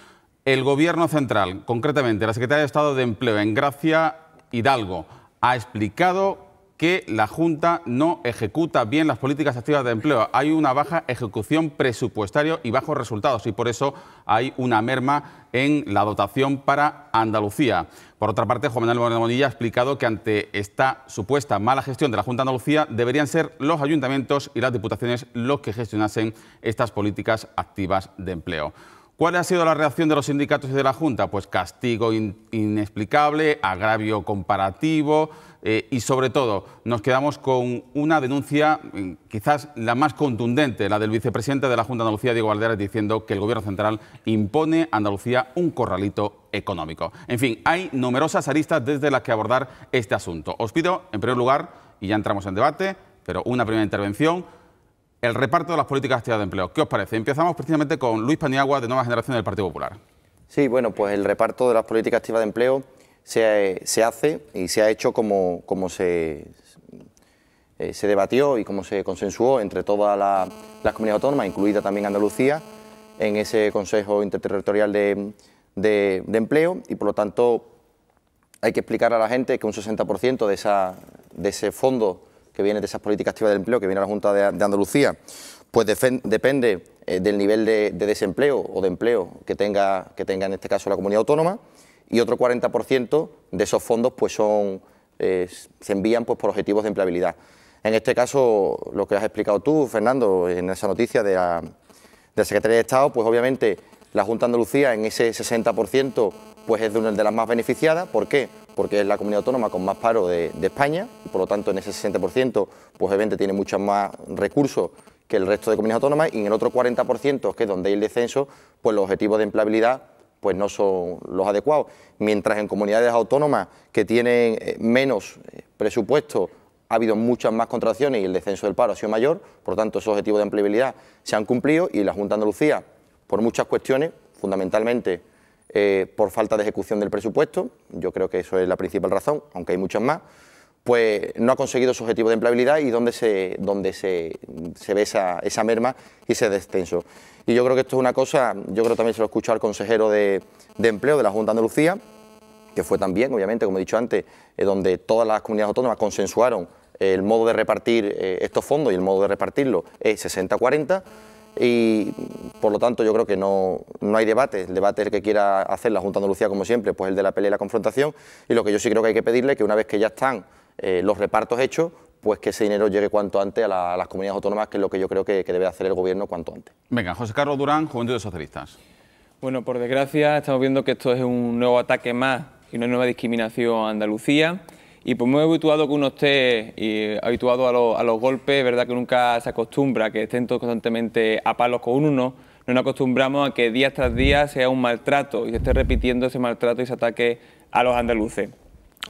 El Gobierno Central, concretamente la Secretaría de Estado de Empleo en Gracia, Hidalgo, ha explicado que la Junta no ejecuta bien las políticas activas de empleo. Hay una baja ejecución presupuestaria y bajos resultados y por eso hay una merma en la dotación para Andalucía. Por otra parte, Juan Manuel Moreno ha explicado que ante esta supuesta mala gestión de la Junta de Andalucía deberían ser los ayuntamientos y las diputaciones los que gestionasen estas políticas activas de empleo. ¿Cuál ha sido la reacción de los sindicatos y de la Junta? Pues castigo inexplicable, agravio comparativo eh, y sobre todo nos quedamos con una denuncia eh, quizás la más contundente, la del vicepresidente de la Junta de Andalucía, Diego Valderas, diciendo que el Gobierno Central impone a Andalucía un corralito económico. En fin, hay numerosas aristas desde las que abordar este asunto. Os pido, en primer lugar, y ya entramos en debate, pero una primera intervención el reparto de las políticas activas de empleo. ¿Qué os parece? Empezamos precisamente con Luis Paniagua, de Nueva Generación del Partido Popular. Sí, bueno, pues el reparto de las políticas activas de empleo se, hace y se ha hecho como, como se, eh, se debatió y como se consensuó entre todas la, las comunidades autónomas, incluida también Andalucía, en ese Consejo Interterritorial de, de Empleo y por lo tanto hay que explicar a la gente que un 60% de, esa, de ese fondo que viene de esas políticas activas de empleo que viene a la Junta de, Andalucía, pues depende eh, del nivel de, desempleo o de empleo que tenga, que tenga en este caso la comunidad autónoma y otro 40% de esos fondos pues son, eh, se envían pues, por objetivos de empleabilidad. En este caso, lo que has explicado tú, Fernando, en esa noticia de la, de Secretaría de Estado, pues obviamente la Junta de Andalucía en ese 60% pues es de una de las más beneficiadas. ¿Por qué? porque es la comunidad autónoma con más paro de, España, por lo tanto en ese 60% pues evidentemente tiene muchos más recursos que el resto de comunidades autónomas y en el otro 40%, que es donde hay el descenso, pues los objetivos de empleabilidad pues no son los adecuados. Mientras en comunidades autónomas que tienen eh, menos eh, presupuesto ha habido muchas más contracciones y el descenso del paro ha sido mayor, por lo tanto esos objetivos de empleabilidad se han cumplido y la Junta de Andalucía, por muchas cuestiones, fundamentalmente eh, por falta de ejecución del presupuesto, yo creo que eso es la principal razón, aunque hay muchas más, pues no ha conseguido su objetivo de empleabilidad y donde se, donde se, se ve esa, esa, merma y ese descenso. Y yo creo que esto es una cosa, yo creo también se lo escuchó al consejero de, empleo de la Junta de Andalucía, que fue también, obviamente, como he dicho antes, eh, donde todas las comunidades autónomas consensuaron el modo de repartir eh, estos fondos y el modo de repartirlo es 60-40 y por lo tanto yo creo que no, hay debate, el debate es el que quiera hacer la Junta de Andalucía como siempre, pues el de la pelea y la confrontación y lo que yo sí creo que hay que pedirle que una vez que ya están eh, los repartos hechos, pues que ese dinero llegue cuanto antes a, las comunidades autónomas, que es lo que yo creo que, que debe hacer el gobierno cuanto antes. Venga, José Carlos Durán, Juventud de Socialistas. Bueno, por desgracia estamos viendo que esto es un nuevo ataque más y una nueva discriminación a Andalucía. Y pues muy habituado que uno esté y habituado a, los golpes, es verdad que nunca se acostumbra que estén todos constantemente a palos con uno, no nos acostumbramos a que día tras día sea un maltrato y se esté repitiendo ese maltrato y ese ataque a los andaluces.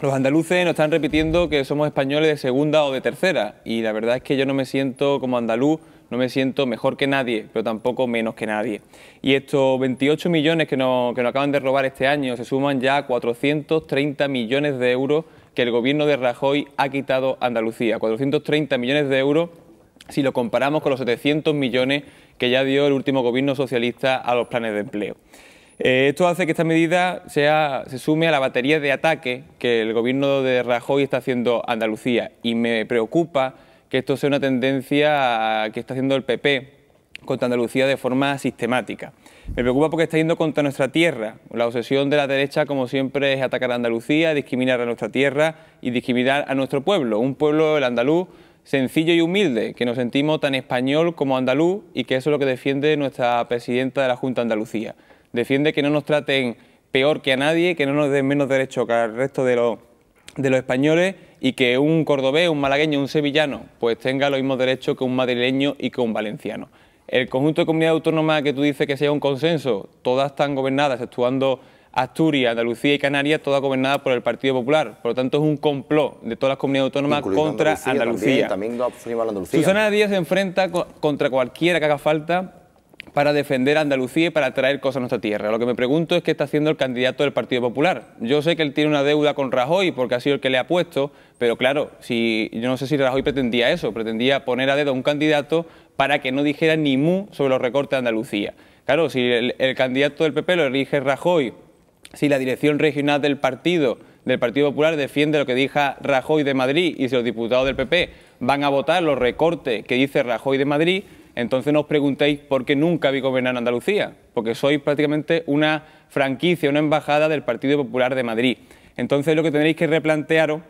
Los andaluces nos están repitiendo que somos españoles de segunda o de tercera y la verdad es que yo no me siento como andaluz, no me siento mejor que nadie, pero tampoco menos que nadie. Y estos 28 millones que que nos acaban de robar este año se suman ya a 430 millones de euros que el gobierno de Rajoy ha quitado a Andalucía, 430 millones de euros si lo comparamos con los 700 millones que ya dio el último gobierno socialista a los planes de empleo. Eh, esto hace que esta medida sea, se sume a la batería de ataque que el gobierno de Rajoy está haciendo a Andalucía y me preocupa que esto sea una tendencia que está haciendo el PP contra Andalucía de forma sistemática. Me preocupa porque está yendo contra nuestra tierra. La obsesión de la derecha, como siempre, es atacar a Andalucía, discriminar a nuestra tierra y discriminar a nuestro pueblo, un pueblo, el andaluz, sencillo y humilde, que nos sentimos tan español como andaluz y que eso es lo que defiende nuestra presidenta de la Junta de Andalucía. Defiende que no nos traten peor que a nadie, que no nos den menos derecho que al resto de los, de los españoles y que un cordobés, un malagueño, un sevillano, pues tenga los mismos derechos que un madrileño y que un valenciano. El conjunto de comunidades autónomas que tú dices que sea un consenso, todas están gobernadas, actuando Asturias, Andalucía y Canarias, todas gobernadas por el Partido Popular. Por lo tanto, es un complot de todas las comunidades autónomas contra Andalucía. Susana Díaz se enfrenta contra cualquiera que haga falta para defender a Andalucía y para traer cosas a nuestra tierra. Lo que me pregunto es qué está haciendo el candidato del Partido Popular. Yo sé que él tiene una deuda con Rajoy porque ha sido el que le ha puesto, pero claro, si yo no sé si Rajoy pretendía eso, pretendía poner a dedo a un candidato para que no dijera ni mu sobre los recortes de Andalucía. Claro, si el, candidato del PP lo elige Rajoy, si la dirección regional del partido del Partido Popular defiende lo que dijo Rajoy de Madrid y si los diputados del PP van a votar los recortes que dice Rajoy de Madrid, entonces no os preguntéis por qué nunca vi gobernar Andalucía, porque sois prácticamente una franquicia, una embajada del Partido Popular de Madrid. Entonces lo que tendréis que replantearos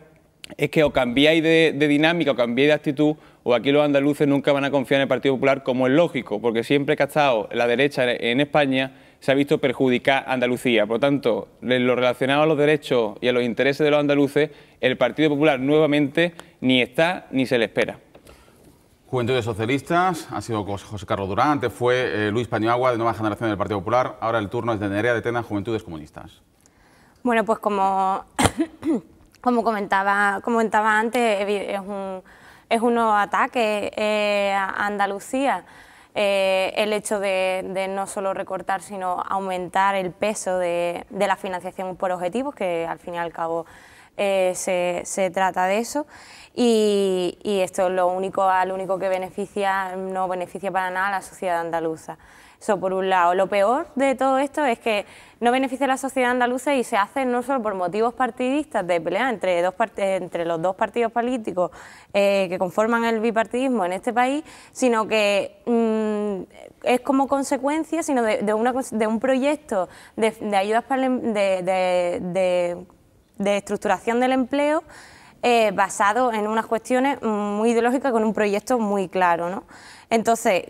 es que o cambiáis de, dinámica o cambiáis de actitud, o aquí los andaluces nunca van a confiar en el Partido Popular, como es lógico, porque siempre que ha estado la derecha en España se ha visto perjudicar a Andalucía. Por lo tanto, en lo relacionado a los derechos y a los intereses de los andaluces, el Partido Popular nuevamente ni está ni se le espera. Juventudes Socialistas, ha sido José Carlos Durán, fue eh, Luis Pañagua de Nueva Generación del Partido Popular, ahora el turno es de Nerea de Tena, Juventudes Comunistas. Bueno, pues como como comentaba, comentaba antes, es un, es un ataque eh, a Andalucía. Eh, el hecho de, no solo recortar, sino aumentar el peso de, la financiación por objetivos, que al fin y al cabo eh, se, se, trata de eso. Y, esto es lo único, al único que beneficia, no beneficia para nada a la sociedad andaluza. Eso por un lado. Lo peor de todo esto es que no beneficia a la sociedad andaluza y se hace no solo por motivos partidistas de pelea entre, entre los dos partidos políticos eh, que conforman el bipartidismo en este país, sino que mm, es como consecuencia sino de, un proyecto de, ayudas em-, de, estructuración del empleo. Eh, basado en unas cuestiones muy ideológicas con un proyecto muy claro. ¿no? Entonces,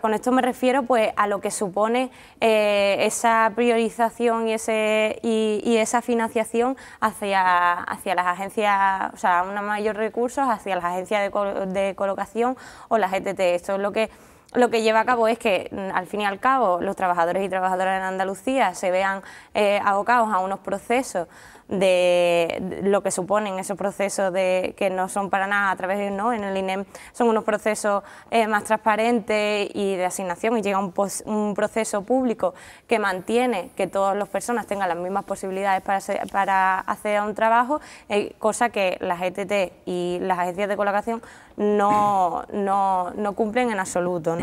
con esto me refiero pues, a lo que supone eh, esa priorización y, esa financiación hacia, las agencias, o sea, unos mayor recursos hacia las agencias de, colocación o las ETT. Esto es lo que lleva a cabo es que, mm, al fin y al cabo, los trabajadores y trabajadoras en Andalucía se vean eh, abocados a unos procesos de lo que suponen esos procesos de, que no son para nada a través de ¿no? en el INEM, son unos procesos eh, más transparentes y de asignación y llega un, proceso público que mantiene que todas las personas tengan las mismas posibilidades para, hacer un trabajo, eh, cosa que las ETT y las agencias de colocación no, no cumplen en absoluto.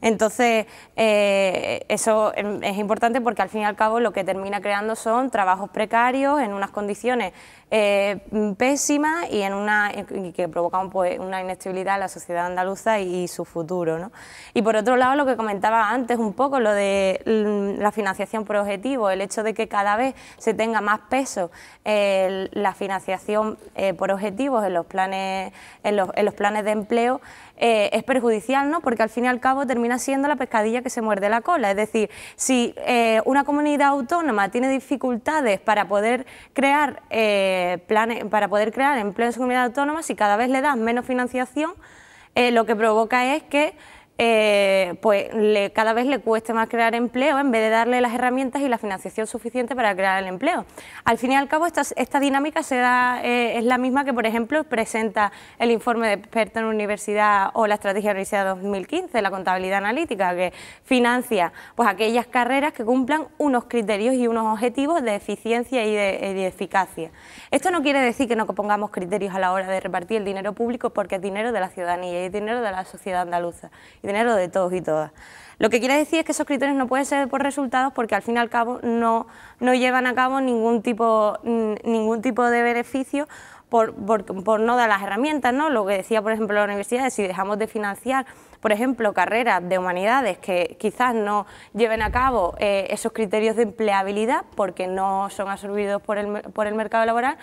Entonces, eh, eso em, es importante porque al fin y al cabo lo que termina creando son trabajos precarios en unas condiciones eh, pésimas y en una que provocan pues, una inestabilidad en la sociedad andaluza y, su futuro. ¿no? Y por otro lado, lo que comentaba antes un poco, lo de mm, la financiación por objetivo, el hecho de que cada vez se tenga más peso la financiación eh, por objetivos en los planes, en los planes de empleo. Eh, es perjudicial, ¿no? Porque al fin y al cabo termina siendo la pescadilla que se muerde la cola. Es decir, si eh, una comunidad autónoma tiene dificultades para poder crear eh, planes, para poder crear empleo en su comunidad autónoma, si cada vez le dan menos financiación, lo que provoca es que eh, pues cada vez le cueste más crear empleo en vez de darle las herramientas y la financiación suficiente para crear el empleo. Al fin y al cabo, esta, dinámica se da, eh, es la misma que, por ejemplo, presenta el informe de experto en universidad o la estrategia de universidad 2015, la contabilidad analítica, que financia pues aquellas carreras que cumplan unos criterios y unos objetivos de eficiencia y de eficacia. Esto no quiere decir que no pongamos criterios a la hora de repartir el dinero público porque es dinero de la ciudadanía y es dinero de la sociedad andaluza y dinero de todos y todas. Lo que quiere decir es que esos criterios no pueden ser por resultados porque al fin y al cabo no, llevan a cabo ningún tipo, ningún tipo de beneficio por, no dar las herramientas, ¿no? Lo que decía, por ejemplo, la universidad, si dejamos de financiar por ejemplo, carreras de humanidades que quizás no lleven a cabo eh, esos criterios de empleabilidad porque no son absorbidos por el, por el mercado laboral,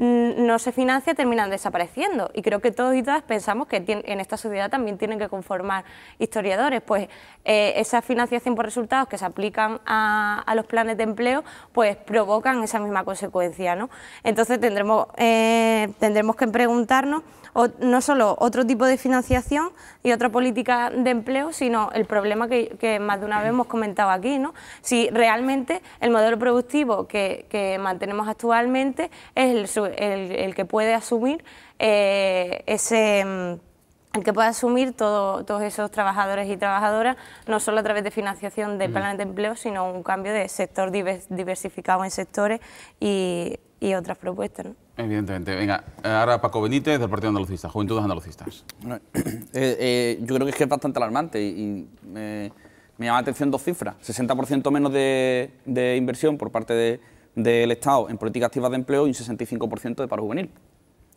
no se financia, terminan desapareciendo. Y creo que todos y todas pensamos que en esta sociedad también tienen que conformar historiadores. Pues eh, esa financiación por resultados que se aplican a, los planes de empleo, pues provocan esa misma consecuencia. ¿no? Entonces tendremos, eh, tendremos que preguntarnos no solo otro tipo de financiación y otra política de empleo, sino el problema que, más de una vez hemos comentado aquí, ¿no? Si realmente el modelo productivo que, mantenemos actualmente es el el, que puede asumir eh, ese mm, el que pueda asumir todo, todos esos trabajadores y trabajadoras, no solo a través de financiación de mm. planes de empleo, sino un cambio de sector diversificado en sectores y, otras propuestas. Evidentemente. Venga, ahora Paco Benítez, del Partido Andalucista, Juventudes Andalucistas. <clears throat> Eh, eh, yo creo que es que es bastante alarmante y, me llama la atención dos cifras. 60% menos de inversión por parte de del Estado en políticas activas de empleo y un 65% de paro juvenil,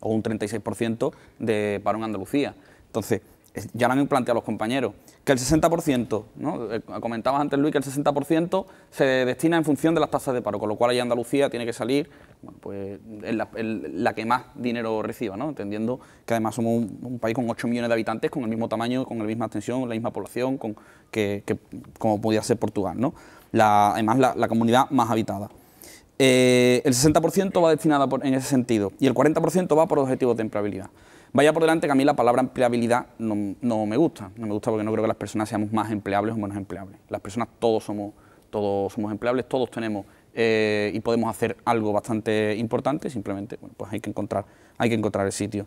o un 36% de paro en Andalucía. Entonces, ya lo han planteado los compañeros, que el 60%, ¿no? Eh, comentabas antes Luis que el 60% se destina en función de las tasas de paro, con lo cual ahí Andalucía tiene que salir pues, la, que más dinero reciba, ¿no? entendiendo que además somos un, país con 8 millones de habitantes, con el mismo tamaño, con la misma extensión, la misma población, con, que, como podía ser Portugal, ¿no? además la comunidad más habitada. Eh, el 60% va destinado en ese sentido y el 40% va por objetivos de empleabilidad. Vaya por delante que a mí la palabra empleabilidad no, me gusta, no me gusta porque no creo que las personas seamos más empleables o menos empleables. Las personas todos somos, todos somos empleables, todos tenemos eh, y podemos hacer algo bastante importante, simplemente pues hay, que encontrar, hay que encontrar el sitio.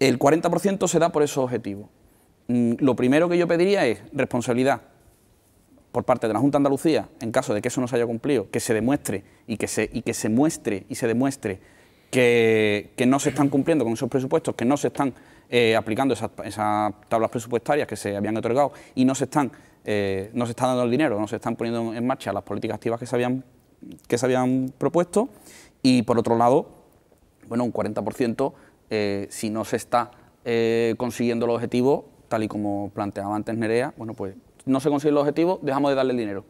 El 40% se da por esos objetivos. Mm, lo primero que yo pediría es responsabilidad, por parte de la Junta de Andalucía, en caso de que eso no se haya cumplido, que se demuestre y que se, y que se muestre y se demuestre que, no se están cumpliendo con esos presupuestos, que no se están eh, aplicando esas, tablas presupuestarias que se habían otorgado y no se están eh, no se está dando el dinero, no se están poniendo en marcha las políticas activas que se habían, que se habían propuesto y por otro lado, bueno, un 40% eh, si no se está consiguiendo el objetivo, tal y como planteaba antes Nerea, bueno, pues no se consigue los objetivos, dejamos de darle el dinero.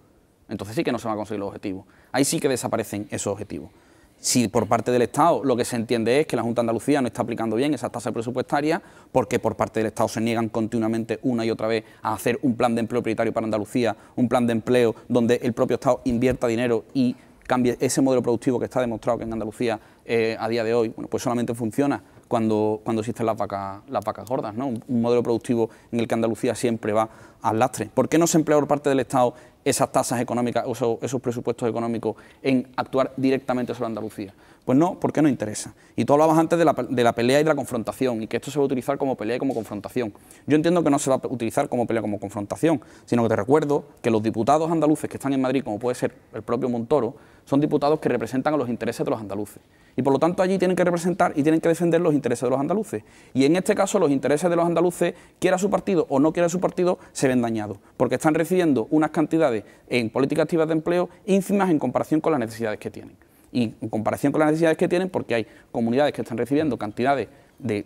Entonces sí que no se van a conseguir los objetivos. Ahí sí que desaparecen esos objetivos. Si por parte del Estado lo que se entiende es que la Junta de Andalucía no está aplicando bien esa tasa presupuestaria, porque por parte del Estado se niegan continuamente una y otra vez a hacer un plan de empleo prioritario para Andalucía, un plan de empleo donde el propio Estado invierta dinero y cambie ese modelo productivo que está demostrado que en Andalucía eh, a día de hoy, bueno, pues solamente funciona cuando, existen las vacas, gordas, ¿no? Un, modelo productivo en el que Andalucía siempre va al lastre. ¿Por qué no se emplea por parte del Estado esas tasas económicas, esos presupuestos económicos en actuar directamente sobre Andalucía? Pues no, porque no interesa. Y tú hablabas antes de la, de la, pelea y de la confrontación, y que esto se va a utilizar como pelea y como confrontación. Yo entiendo que no se va a utilizar como pelea como confrontación, sino que te recuerdo que los diputados andaluces que están en Madrid, como puede ser el propio Montoro, son diputados que representan a los intereses de los andaluces. Y por lo tanto allí tienen que representar y tienen que defender los intereses de los andaluces. Y en este caso los intereses de los andaluces, quiera su partido o no quiera su partido, se ven dañados, porque están recibiendo unas cantidades en políticas activas de empleo ínfimas en comparación con las necesidades que tienen y en comparación con las necesidades que tienen, porque hay comunidades que están recibiendo cantidades de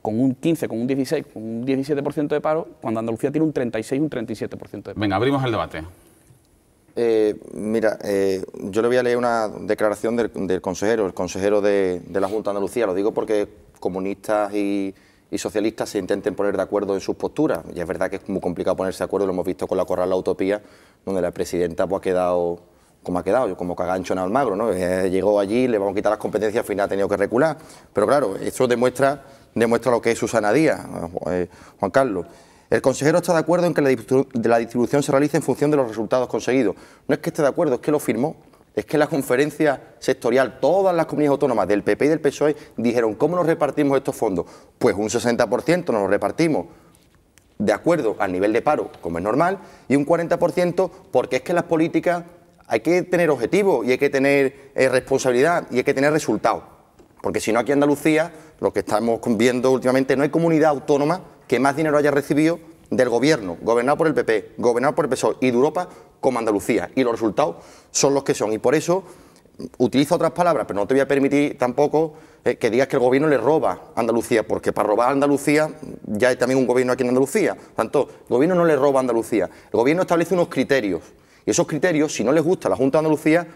con un 15, con un 16, con un 17% de paro, cuando Andalucía tiene un 36, un 37% de paro. Venga, abrimos el debate. Eh, mira, eh, yo le voy a leer una declaración del, consejero, el consejero de, la Junta de Andalucía, lo digo porque comunistas y, socialistas se intenten poner de acuerdo en sus posturas, y es verdad que es muy complicado ponerse de acuerdo, lo hemos visto con la Corral La Utopía, donde la presidenta pues, ha quedado como ha quedado, como que ha en Almagro, ¿no? Eh, llegó allí, le vamos a quitar las competencias, al final ha tenido que recular. Pero claro, eso demuestra, demuestra lo que es Susana Díaz, eh, Juan Carlos. El consejero está de acuerdo en que la, distribución se realice en función de los resultados conseguidos. No es que esté de acuerdo, es que lo firmó. Es que en la conferencia sectorial, todas las comunidades autónomas del PP y del PSOE dijeron, ¿cómo nos repartimos estos fondos? Pues un 60% nos los repartimos de acuerdo al nivel de paro, como es normal, y un 40% porque es que las políticas hay que tener objetivos y hay que tener eh, responsabilidad y hay que tener resultados. Porque si no, aquí en Andalucía, lo que estamos viendo últimamente, no hay comunidad autónoma que más dinero haya recibido del gobierno, gobernado por el PP, gobernado por el PSOE y de Europa como Andalucía. Y los resultados son los que son. Y por eso mm, utilizo otras palabras, pero no te voy a permitir tampoco eh, que digas que el gobierno le roba a Andalucía, porque para robar a Andalucía ya hay también un gobierno aquí en Andalucía. Tanto, el gobierno no le roba a Andalucía. El gobierno establece unos criterios y esos criterios, si no les gusta la Junta de Andalucía,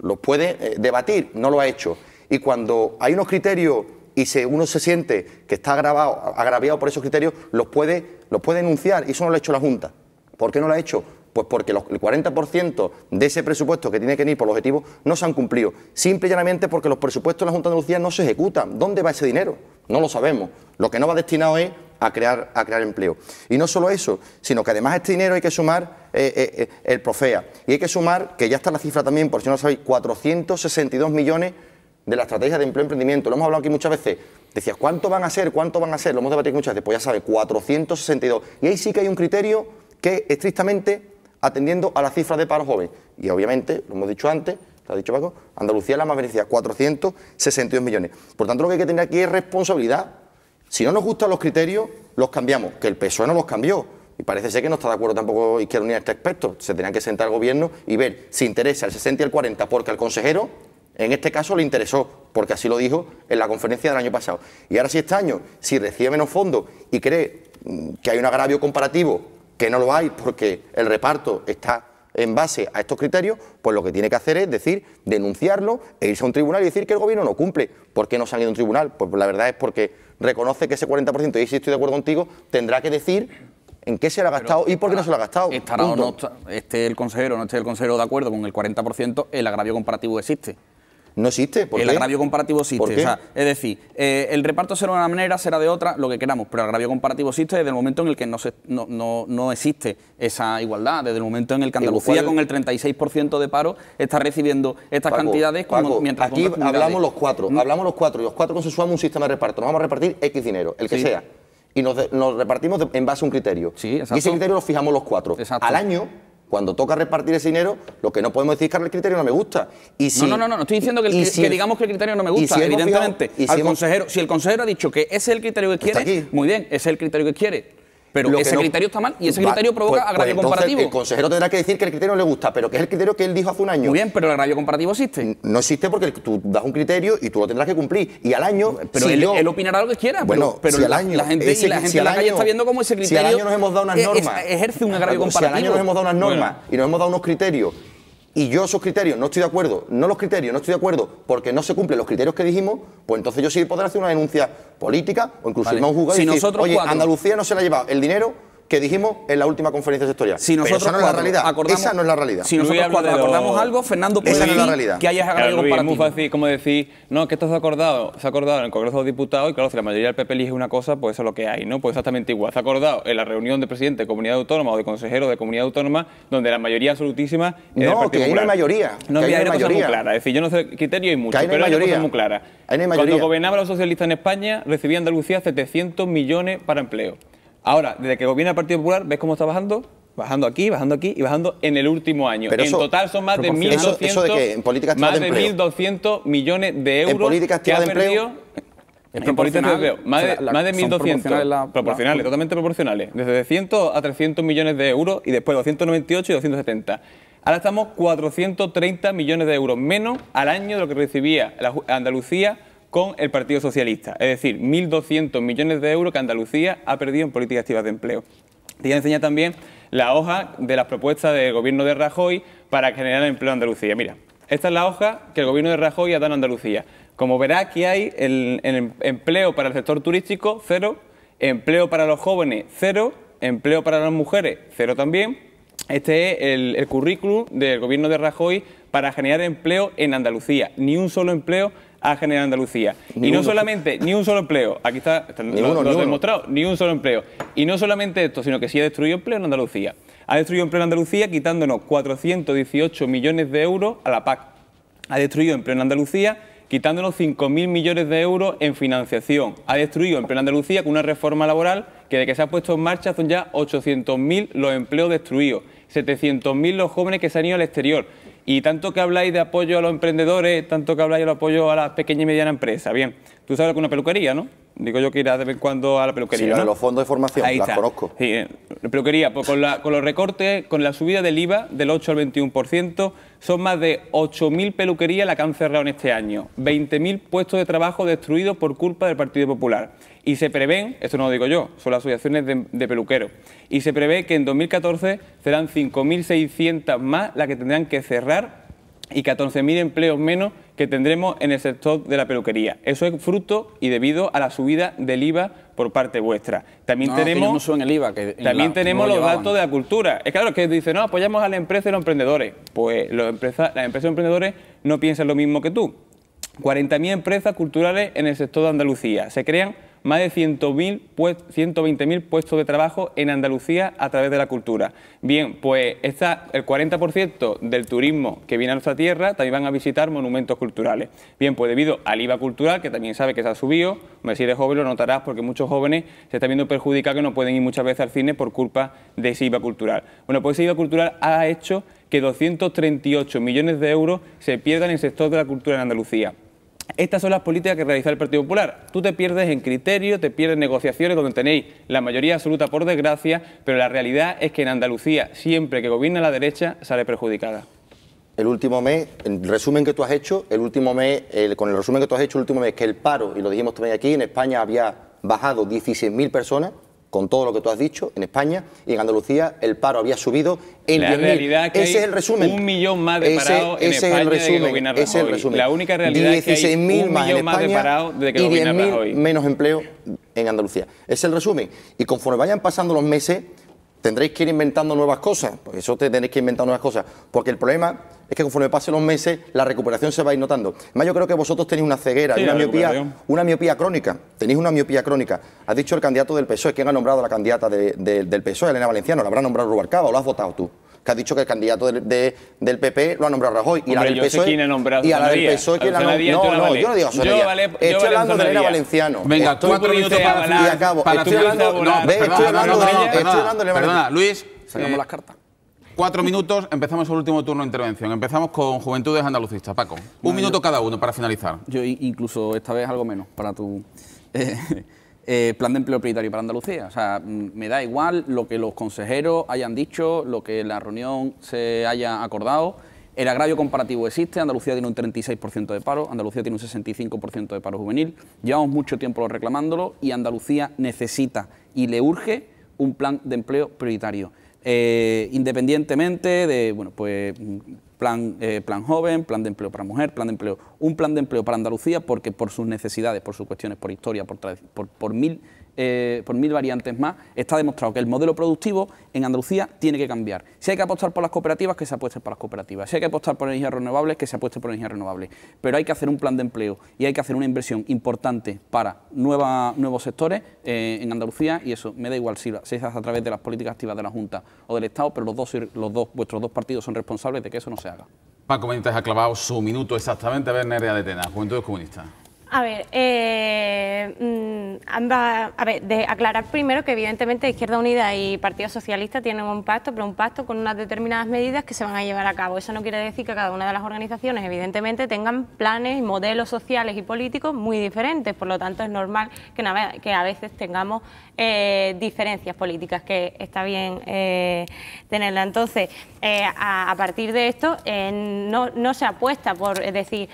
los puede eh, debatir, no lo ha hecho. Y cuando hay unos criterios y se, uno se siente que está agravado, agraviado por esos criterios, los puede, los puede denunciar. Y eso no lo ha hecho la Junta. ¿Por qué no lo ha hecho? Pues porque el 40% de ese presupuesto que tiene que ir por los objetivos no se han cumplido. Simple y llanamente porque los presupuestos de la Junta de Andalucía no se ejecutan. ¿Dónde va ese dinero? No lo sabemos. Lo que no va destinado es a crear, a crear empleo. Y no solo eso, sino que además este dinero hay que sumar eh, eh, eh, el Profea. Y hay que sumar, que ya está la cifra también, por si no lo sabéis, 462 millones de la estrategia de empleo y emprendimiento. Lo hemos hablado aquí muchas veces. Decías, ¿cuánto van a ser? ¿Cuánto van a ser? Lo hemos debatido muchas veces. Pues ya sabes, 462. Y ahí sí que hay un criterio que estrictamente atendiendo a la cifra de paro joven. Y obviamente, lo hemos dicho antes, lo ha dicho Paco, Andalucía es la más beneficiada, 462 millones. Por tanto, lo que hay que tener aquí es responsabilidad si no nos gustan los criterios, los cambiamos, que el PSOE no los cambió. Y parece ser que no está de acuerdo tampoco Izquierda Unida en este aspecto. Se tenían que sentar al gobierno y ver si interesa el 60 y el 40, porque al consejero, en este caso, le interesó, porque así lo dijo en la conferencia del año pasado. Y ahora si este año, si recibe menos fondos y cree mm, que hay un agravio comparativo, que no lo hay porque el reparto está en base a estos criterios, pues lo que tiene que hacer es decir, denunciarlo e irse a un tribunal y decir que el gobierno no cumple. ¿Por qué no se han ido a un tribunal? Pues la verdad es porque reconoce que ese 40%, y si estoy de acuerdo contigo, tendrá que decir en qué se lo ha gastado y por qué no se lo ha gastado. Estará o esté este el consejero no esté el consejero de acuerdo con el 40%, el agravio comparativo existe. No existe. ¿por el agravio comparativo existe. O sea, es decir, eh, el reparto será de una manera, será de otra, lo que queramos, pero el agravio comparativo existe desde el momento en el que no, existe esa igualdad, desde el momento en el que Andalucía, con el 36% de paro, está recibiendo estas cantidades como mientras Aquí hablamos los cuatro, ¿Mm? hablamos los cuatro, y los cuatro consensuamos un sistema de reparto. Nos vamos a repartir X dinero, el que sea. Y nos, nos repartimos en base a un criterio. Sí, Y ese criterio lo fijamos los cuatro. Exacto. Al año cuando toca repartir ese dinero, lo que no podemos decir es que el criterio no me gusta. Y si, no, no, no, no estoy diciendo que, digamos que el criterio no me gusta, evidentemente. al consejero, si el consejero ha dicho que ese es el criterio que quiere, muy bien, ese es el criterio que quiere pero ese criterio está mal y ese criterio provoca pues, agravio pues, comparativo. El consejero tendrá que decir que el criterio no le gusta, pero que es el criterio que él dijo hace un año. Muy bien, pero el agravio comparativo existe. No existe porque tú das un criterio y tú lo tendrás que cumplir. Y al año. Pero él, opinará lo que quiera. Bueno, pero, si al año, la, gente, y la gente en la calle está viendo cómo ese criterio. Si al año nos hemos dado unas normas. ejerce un agravio comparativo. Si al año nos hemos dado unas normas y nos hemos dado unos criterios y yo esos criterios no estoy de acuerdo, no los criterios, no estoy de acuerdo, porque no se cumplen los criterios que dijimos, pues entonces yo sí podré hacer una denuncia política o incluso irme a un juzgado si nosotros oye, Andalucía no se la ha llevado el dinero que dijimos en la última conferencia sectorial. Si nosotros esa no es la realidad. esa no es la realidad. Si nosotros acordamos algo, Fernando puede que hayas agarrado algo para es muy fácil como decir, no, que esto se ha acordado, se ha acordado en el Congreso de Diputados y claro, si la mayoría del PP elige una cosa, pues eso es lo que hay, ¿no? Pues exactamente igual. Se ha acordado en la reunión de presidente de comunidad autónoma o de consejero de comunidad autónoma, donde la mayoría absolutísima No, que hay una mayoría. No, que hay, una mayoría. clara. Es decir, yo no sé el criterio y mucho, pero mayoría. hay una muy clara. Cuando gobernaba los socialistas en España, recibía Andalucía 700 millones para empleo. Ahora, desde que gobierna el Partido Popular, ¿ves cómo está bajando? Bajando aquí, bajando aquí y bajando en el último año. Pero en total son más de 1.200 más de, 1.200 millones de euros en políticas que ha de perdido en políticas de empleo. Más de, más de 1.200 proporcionales, totalmente proporcionales. Desde 100 a 300 millones de euros y después 298 y 270. Ahora estamos 430 millones de euros menos al año de lo que recibía Andalucía con el Partido Socialista, es decir, 1.200 millones de euros que Andalucía ha perdido en políticas activas de empleo. Te enseñar también la hoja de las propuestas del gobierno de Rajoy para generar empleo en Andalucía. Mira, esta es la hoja que el gobierno de Rajoy ha dado a Andalucía. Como verá aquí hay empleo para el sector turístico, cero, empleo para los jóvenes, cero, empleo para las mujeres, cero también. Este es el currículum del gobierno de Rajoy para generar empleo en Andalucía. Ni un solo empleo ...ha generado Andalucía. y no solamente, ni un solo empleo, aquí está, está lo, demostrado, ni un solo empleo. Y no solamente esto, sino que sí ha destruido empleo en Andalucía. Ha destruido empleo en Andalucía quitándonos 418 millones de euros a la PAC. Ha destruido empleo en Andalucía quitándonos 5.000 millones de euros en financiación. Ha destruido empleo en Andalucía con una reforma laboral que de que se ha puesto en marcha son ya 800.000 los empleos destruidos, 700.000 los jóvenes que se han ido al exterior, y tanto que habláis de apoyo a los emprendedores, tanto que habláis de apoyo a las pequeñas y medianas empresas. Bien, Tú sabes lo que una peluquería, ¿no? Digo yo que irás de vez en cuando a la peluquería. Sí, a los fondos de formación, Ahí las conozco. Sí, eh, peluquería, pues con, los recortes, con la subida del IVA del 8 al 21%, son más de 8.000 peluquerías las que han cerrado en este año, 20.000 puestos de trabajo destruidos por culpa del Partido Popular. Y se prevén, esto no lo digo yo, son las asociaciones de, de peluqueros, y se prevé que en 2014 serán 5.600 más las que tendrán que cerrar y 14.000 empleos menos que tendremos en el sector de la peluquería. Eso es fruto y debido a la subida del IVA por parte vuestra. También tenemos, también tenemos los datos de la cultura. Es claro que dice no, apoyamos a la empresa y los emprendedores. Pues las empresas y los emprendedores no piensan lo mismo que tú. 40.000 empresas culturales en el sector de Andalucía. Se crean más de 120.000 pues, puestos de trabajo en Andalucía a través de la cultura. Bien, pues está el 40% del turismo que viene a nuestra tierra también van a visitar monumentos culturales. Bien, pues debido al IVA cultural, que también sabe que se ha subido, si eres joven lo notarás porque muchos jóvenes se están viendo perjudicados que no pueden ir muchas veces al cine por culpa de ese IVA cultural. Bueno, pues ese IVA cultural ha hecho que 238 millones de euros se pierdan en el sector de la cultura en Andalucía. Estas son las políticas que realiza el Partido Popular. Tú te pierdes en criterio, te pierdes en negociaciones donde tenéis la mayoría absoluta, por desgracia, pero la realidad es que en Andalucía, siempre que gobierna la derecha, sale perjudicada el último mes, el resumen que tú has hecho, el último mes, con el resumen que tú has hecho, el último mes, que el paro, y lo dijimos también aquí, en España había bajado 16.000 personas, con todo lo que tú has dicho, en España y en Andalucía el paro había subido en 10.000, ese es el resumen. Un millón más de parados en España es el resumen, de es el resumen. La única realidad que hay más, en de parados que y menos empleo en Andalucía. Ese es el resumen. Y conforme vayan pasando los meses tendréis que ir inventando nuevas cosas, porque eso te tenéis que inventar nuevas cosas, porque el problema es que conforme pasen los meses, la recuperación se va a ir notando. Además, yo creo que vosotros tenéis una ceguera una miopía, crónica, tenéis una miopía crónica. Has dicho el candidato del PSOE, ¿quién ha nombrado a la candidata del PSOE, Elena Valenciano? ¿La habrá nombrado Rubalcaba o la has votado tú? que ha dicho que el candidato del, PP lo ha nombrado Rajoy. Y Hombre, la del PSOE, ha nombrado y a la del PSOE, ¿quién la ha No, no, yo no digo Sonería. Yo estoy hablando de Elena Valenciano. Venga, cuatro minutos para, finalizar. para, acabo. para estoy hablando, no, estoy hablando de Luis. Sacamos eh, las cartas. Cuatro minutos, empezamos el último turno de intervención. Empezamos con Juventudes Andalucistas. Paco, un minuto cada uno para finalizar. Yo incluso esta vez algo menos para tu... <laughs> Eh, eh, plan de empleo prioritario para Andalucía. O sea, mm, me da igual lo que los consejeros hayan dicho, lo que la reunión se haya acordado. El agravio comparativo existe, Andalucía tiene un 36% de paro, Andalucía tiene un 65% de paro juvenil, llevamos mucho tiempo reclamándolo y Andalucía necesita y le urge un plan de empleo prioritario. Eh, independientemente de bueno, pues, plan, eh, plan joven, plan de empleo para mujer, plan de empleo, un plan de empleo para Andalucía, porque por sus necesidades, por sus cuestiones, por historia, por, por, por mil eh, por mil variantes más, está demostrado que el modelo productivo en Andalucía tiene que cambiar. Si hay que apostar por las cooperativas, que se apueste por las cooperativas. Si hay que apostar por energías renovables, que se apueste por energías renovables. Pero hay que hacer un plan de empleo y hay que hacer una inversión importante para nuevos sectores eh, en Andalucía y eso me da igual si se a través de las políticas activas de la Junta o del Estado, pero los dos, vuestros dos partidos son responsables de que eso no se haga. Paco Benítez ha clavado su minuto exactamente. A ver, Nerea de Tena, Juventud Comunista. A ver, eh, mm, a ver, de aclarar primero que evidentemente Izquierda Unida y Partido Socialista tienen un pacto, pero un pacto con unas determinadas medidas que se van a llevar a cabo. Eso no quiere decir que cada una de las organizaciones, evidentemente, tengan planes, modelos sociales y políticos muy diferentes. Por lo tanto, es normal que, a veces tengamos eh, diferencias políticas, que está bien eh, tenerla. Entonces, eh, a, partir de esto, no, no, se apuesta por, es decir,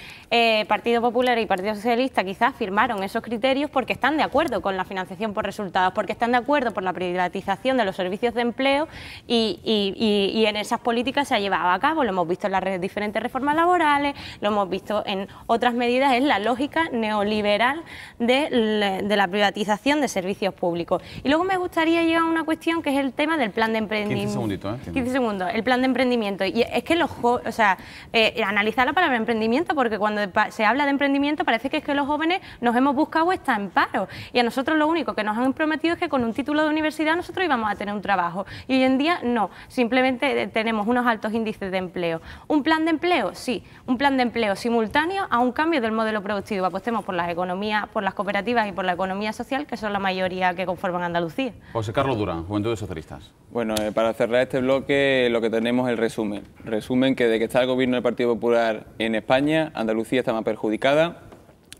Partido Popular y Partido Socialista quizás firmaron esos criterios porque están de acuerdo con la financiación por resultados, porque están de acuerdo por la privatización de los servicios de empleo y, en esas políticas se ha llevado a cabo. Lo hemos visto en las diferentes reformas laborales, lo hemos visto en otras medidas. Es la lógica neoliberal de, la privatización de servicios públicos. Y luego me gustaría llegar a una cuestión que es el tema del plan de emprendimiento. 15, ¿eh? segundos. El plan de emprendimiento. Y es que los... O sea, eh, analizar la palabra emprendimiento porque cuando se habla de emprendimiento parece que es que los jóvenes nos hemos buscado está en paro. Y a nosotros lo único que nos han prometido es que con un título de universidad nosotros íbamos a tener un trabajo. Y hoy en día no, simplemente eh, tenemos unos altos índices de empleo. ¿Un plan de empleo? Sí, un plan de empleo simultáneo a un cambio del modelo productivo. Apostemos por las economías, por las cooperativas y por la economía social, que son la mayoría que conforman Andalucía. José Carlos Durán, de Socialistas. Bueno, eh, para cerrar este bloque lo que tenemos es el resumen. Resumen que de que está el gobierno del Partido Popular en España, Andalucía está más perjudicada,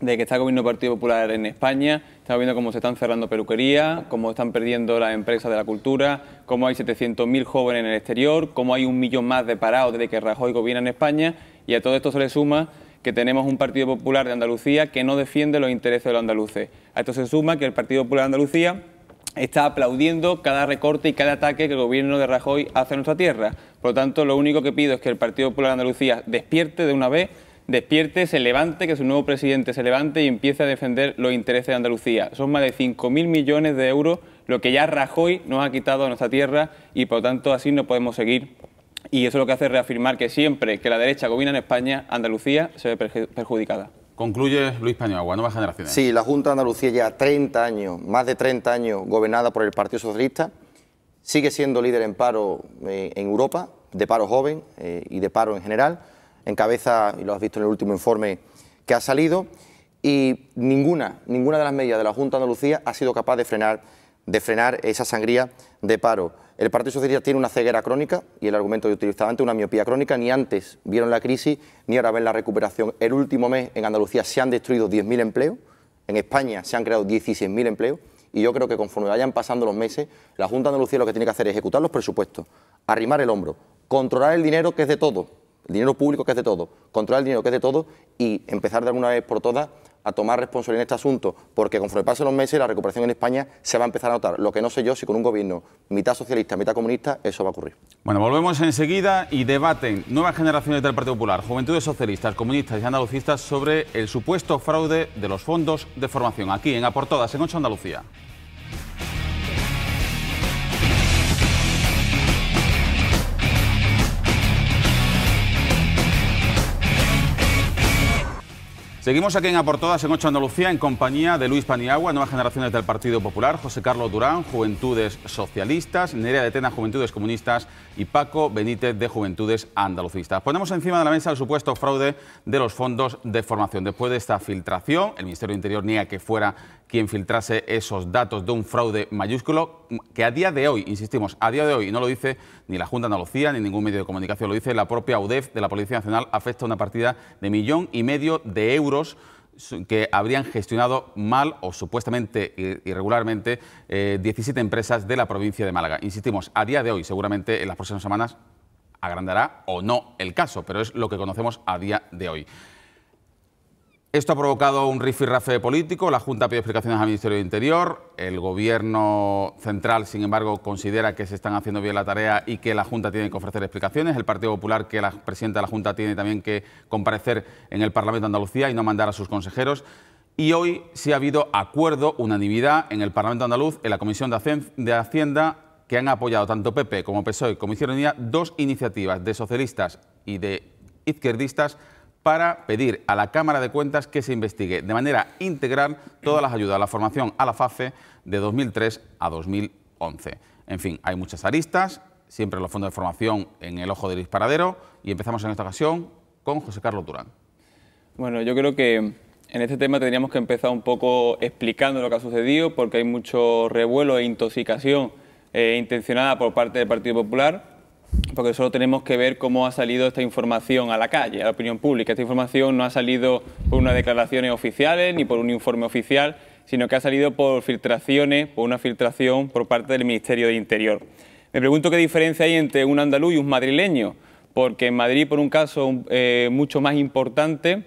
de que está gobierno el Partido Popular en España, estamos viendo cómo se están cerrando peluquerías, cómo están perdiendo las empresas de la cultura, cómo hay 700.000 jóvenes en el exterior, cómo hay un millón más de parados desde que Rajoy gobierna en España, y a todo esto se le suma que tenemos un Partido Popular de Andalucía que no defiende los intereses de los andaluces. A esto se suma que el Partido Popular de Andalucía está aplaudiendo cada recorte y cada ataque que el gobierno de Rajoy hace a nuestra tierra. Por lo tanto, lo único que pido es que el Partido Popular de Andalucía despierte de una vez despierte, se levante, que su nuevo presidente se levante y empiece a defender los intereses de Andalucía. Son más de 5.000 millones de euros lo que ya Rajoy nos ha quitado a nuestra tierra y por lo tanto así no podemos seguir. Y eso es lo que hace reafirmar que siempre que la derecha gobierna en España, Andalucía se ve perjudicada. Concluye Luis Pañagua, Nuevas Generaciones. Sí, la Junta de Andalucía ya 30 años, más de 30 años, gobernada por el Partido Socialista. Sigue siendo líder en paro eh, en Europa, de paro joven eh, y de paro en general cabeza, y lo has visto en el último informe que ha salido, y ninguna, ninguna de las medidas de la Junta de Andalucía ha sido capaz de frenar, de frenar esa sangría de paro. El Partido Socialista tiene una ceguera crónica, y el argumento que utilizaba antes, una miopía crónica, ni antes vieron la crisis, ni ahora ven la recuperación. El último mes en Andalucía se han destruido 10.000 empleos, en España se han creado 16.000 empleos, y yo creo que conforme vayan pasando los meses, la Junta de Andalucía lo que tiene que hacer es ejecutar los presupuestos, arrimar el hombro, controlar el dinero que es de todo el dinero público que es de todo controlar el dinero que es de todo y empezar de alguna vez por todas a tomar responsabilidad en este asunto, porque conforme pasen los meses la recuperación en España se va a empezar a notar. Lo que no sé yo si con un gobierno mitad socialista, mitad comunista, eso va a ocurrir. Bueno, volvemos enseguida y debaten nuevas generaciones del Partido Popular, juventudes socialistas, comunistas y andalucistas sobre el supuesto fraude de los fondos de formación aquí en Aportodas, en Ochoa, Andalucía. Seguimos aquí en Aportadas en 8 Andalucía, en compañía de Luis Paniagua, Nuevas Generaciones del Partido Popular, José Carlos Durán, Juventudes Socialistas, Nerea de Tena, Juventudes Comunistas y Paco Benítez de Juventudes Andalucistas. Ponemos encima de la mesa el supuesto fraude de los fondos de formación. Después de esta filtración, el Ministerio del Interior niega que fuera quien filtrase esos datos de un fraude mayúsculo que a día de hoy, insistimos, a día de hoy no lo dice ni la Junta de Andalucía ni ningún medio de comunicación, lo dice la propia UDEF de la Policía Nacional, afecta a una partida de millón y medio de euros que habrían gestionado mal o supuestamente eh, irregularmente 17 eh, empresas de la provincia de Málaga. Insistimos, a día de hoy, seguramente en las próximas semanas agrandará o no el caso, pero es lo que conocemos a día de hoy. Esto ha provocado un rifirrafe político. La Junta pide explicaciones al Ministerio del Interior. El Gobierno central, sin embargo, considera que se están haciendo bien la tarea y que la Junta tiene que ofrecer explicaciones. El Partido Popular, que la presidenta de la Junta tiene también que comparecer en el Parlamento de Andalucía y no mandar a sus consejeros. Y hoy sí ha habido acuerdo, unanimidad en el Parlamento andaluz, en la Comisión de Hacienda, que han apoyado tanto PP como PSOE como hicieron Unida dos iniciativas de socialistas y de izquierdistas para pedir a la Cámara de Cuentas que se investigue de manera integral todas las ayudas a la formación a la FACE de 2003 a 2011. En fin, hay muchas aristas, siempre los fondos de formación en el ojo del disparadero y empezamos en esta ocasión con José Carlos Durán. Bueno, yo creo que en este tema tendríamos que empezar un poco explicando lo que ha sucedido porque hay mucho revuelo e intoxicación eh, intencionada por parte del Partido Popular porque solo tenemos que ver cómo ha salido esta información a la calle, a la opinión pública. Esta información no ha salido por unas declaraciones oficiales ni por un informe oficial, sino que ha salido por filtraciones, por una filtración por parte del Ministerio de Interior. Me pregunto qué diferencia hay entre un andaluz y un madrileño, porque en Madrid, por un caso eh, mucho más importante,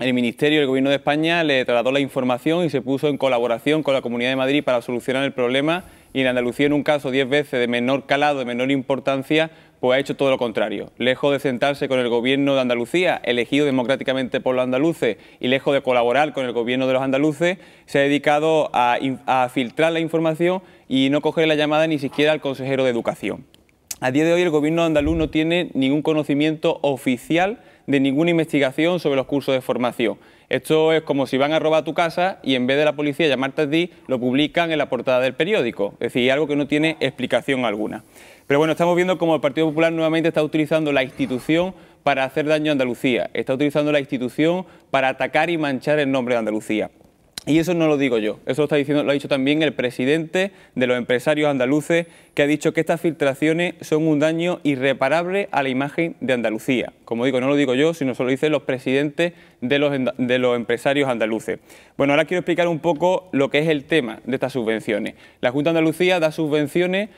el Ministerio y el Gobierno de España le trasladó la información y se puso en colaboración con la Comunidad de Madrid para solucionar el problema y en Andalucía, en un caso diez veces de menor calado, de menor importancia, pues ha hecho todo lo contrario. Lejos de sentarse con el gobierno de Andalucía, elegido democráticamente por los andaluces, y lejos de colaborar con el gobierno de los andaluces, se ha dedicado a, a filtrar la información y no coger la llamada ni siquiera al consejero de Educación. A día de hoy el gobierno andaluz no tiene ningún conocimiento oficial de ninguna investigación sobre los cursos de formación. Esto es como si van a robar tu casa y en vez de la policía llamarte a ti, lo publican en la portada del periódico. Es decir, algo que no tiene explicación alguna. Pero bueno, estamos viendo cómo el Partido Popular nuevamente está utilizando la institución para hacer daño a Andalucía. Está utilizando la institución para atacar y manchar el nombre de Andalucía. Y eso no lo digo yo, eso lo, está diciendo, lo ha dicho también el presidente de los empresarios andaluces, que ha dicho que estas filtraciones son un daño irreparable a la imagen de Andalucía. Como digo, no lo digo yo, sino solo dicen los presidentes de los, de los empresarios andaluces. Bueno, ahora quiero explicar un poco lo que es el tema de estas subvenciones. La Junta de Andalucía da subvenciones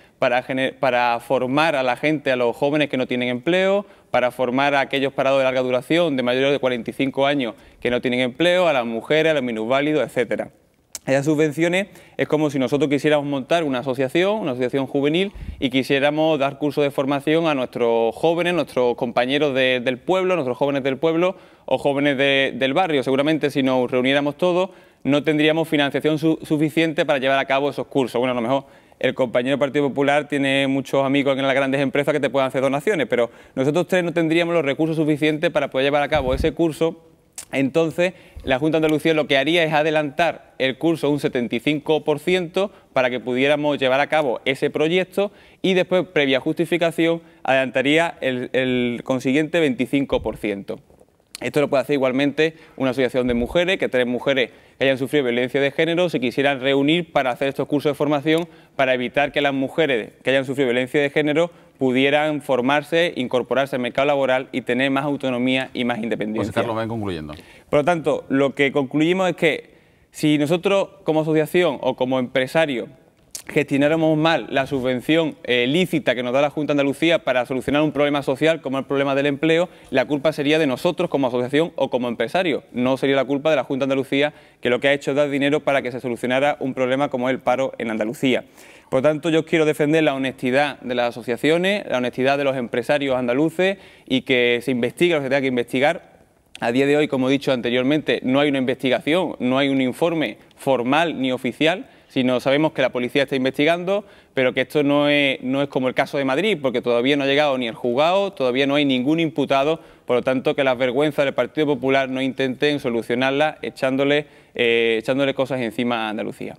para, formar a la gente, a los jóvenes que no tienen empleo, para formar a aquellos parados de larga duración, de mayores de 45 años que no tienen empleo, a las mujeres, a los minusválidos, etcétera. Esas subvenciones es como si nosotros quisiéramos montar una asociación, una asociación juvenil, y quisiéramos dar cursos de formación a nuestros jóvenes, nuestros compañeros del pueblo, nuestros jóvenes del pueblo o jóvenes del barrio. Seguramente si nos reuniéramos todos no tendríamos financiación suficiente para llevar a cabo esos cursos. Bueno, a lo mejor el compañero del Partido Popular tiene muchos amigos en las grandes empresas que te puedan hacer donaciones, pero nosotros tres no tendríamos los recursos suficientes para poder llevar a cabo ese curso. Entonces, la Junta de Andalucía lo que haría es adelantar el curso un 75% para que pudiéramos llevar a cabo ese proyecto y después, previa justificación, adelantaría el, el consiguiente 25%. Esto lo puede hacer igualmente una asociación de mujeres, que tres mujeres que hayan sufrido violencia de género se quisieran reunir para hacer estos cursos de formación para evitar que las mujeres que hayan sufrido violencia de género pudieran formarse, incorporarse al mercado laboral y tener más autonomía y más independencia. Pues Carlos, ven concluyendo. Por lo tanto, lo que concluimos es que si nosotros como asociación o como empresario gestionáramos mal la subvención eh, lícita que nos da la Junta de Andalucía para solucionar un problema social como el problema del empleo, la culpa sería de nosotros como asociación o como empresarios. No sería la culpa de la Junta de Andalucía que lo que ha hecho es dar dinero para que se solucionara un problema como el paro en Andalucía. Por lo tanto, yo quiero defender la honestidad de las asociaciones, la honestidad de los empresarios andaluces y que se investigue lo que tenga que investigar. A día de hoy, como he dicho anteriormente, no hay una investigación, no hay un informe formal ni oficial sino sabemos que la policía está investigando, pero que esto no es, no es como el caso de Madrid, porque todavía no ha llegado ni el juzgado, todavía no hay ningún imputado, por lo tanto que las vergüenzas del Partido Popular no intenten solucionarlas echándole, eh, echándole cosas encima a Andalucía.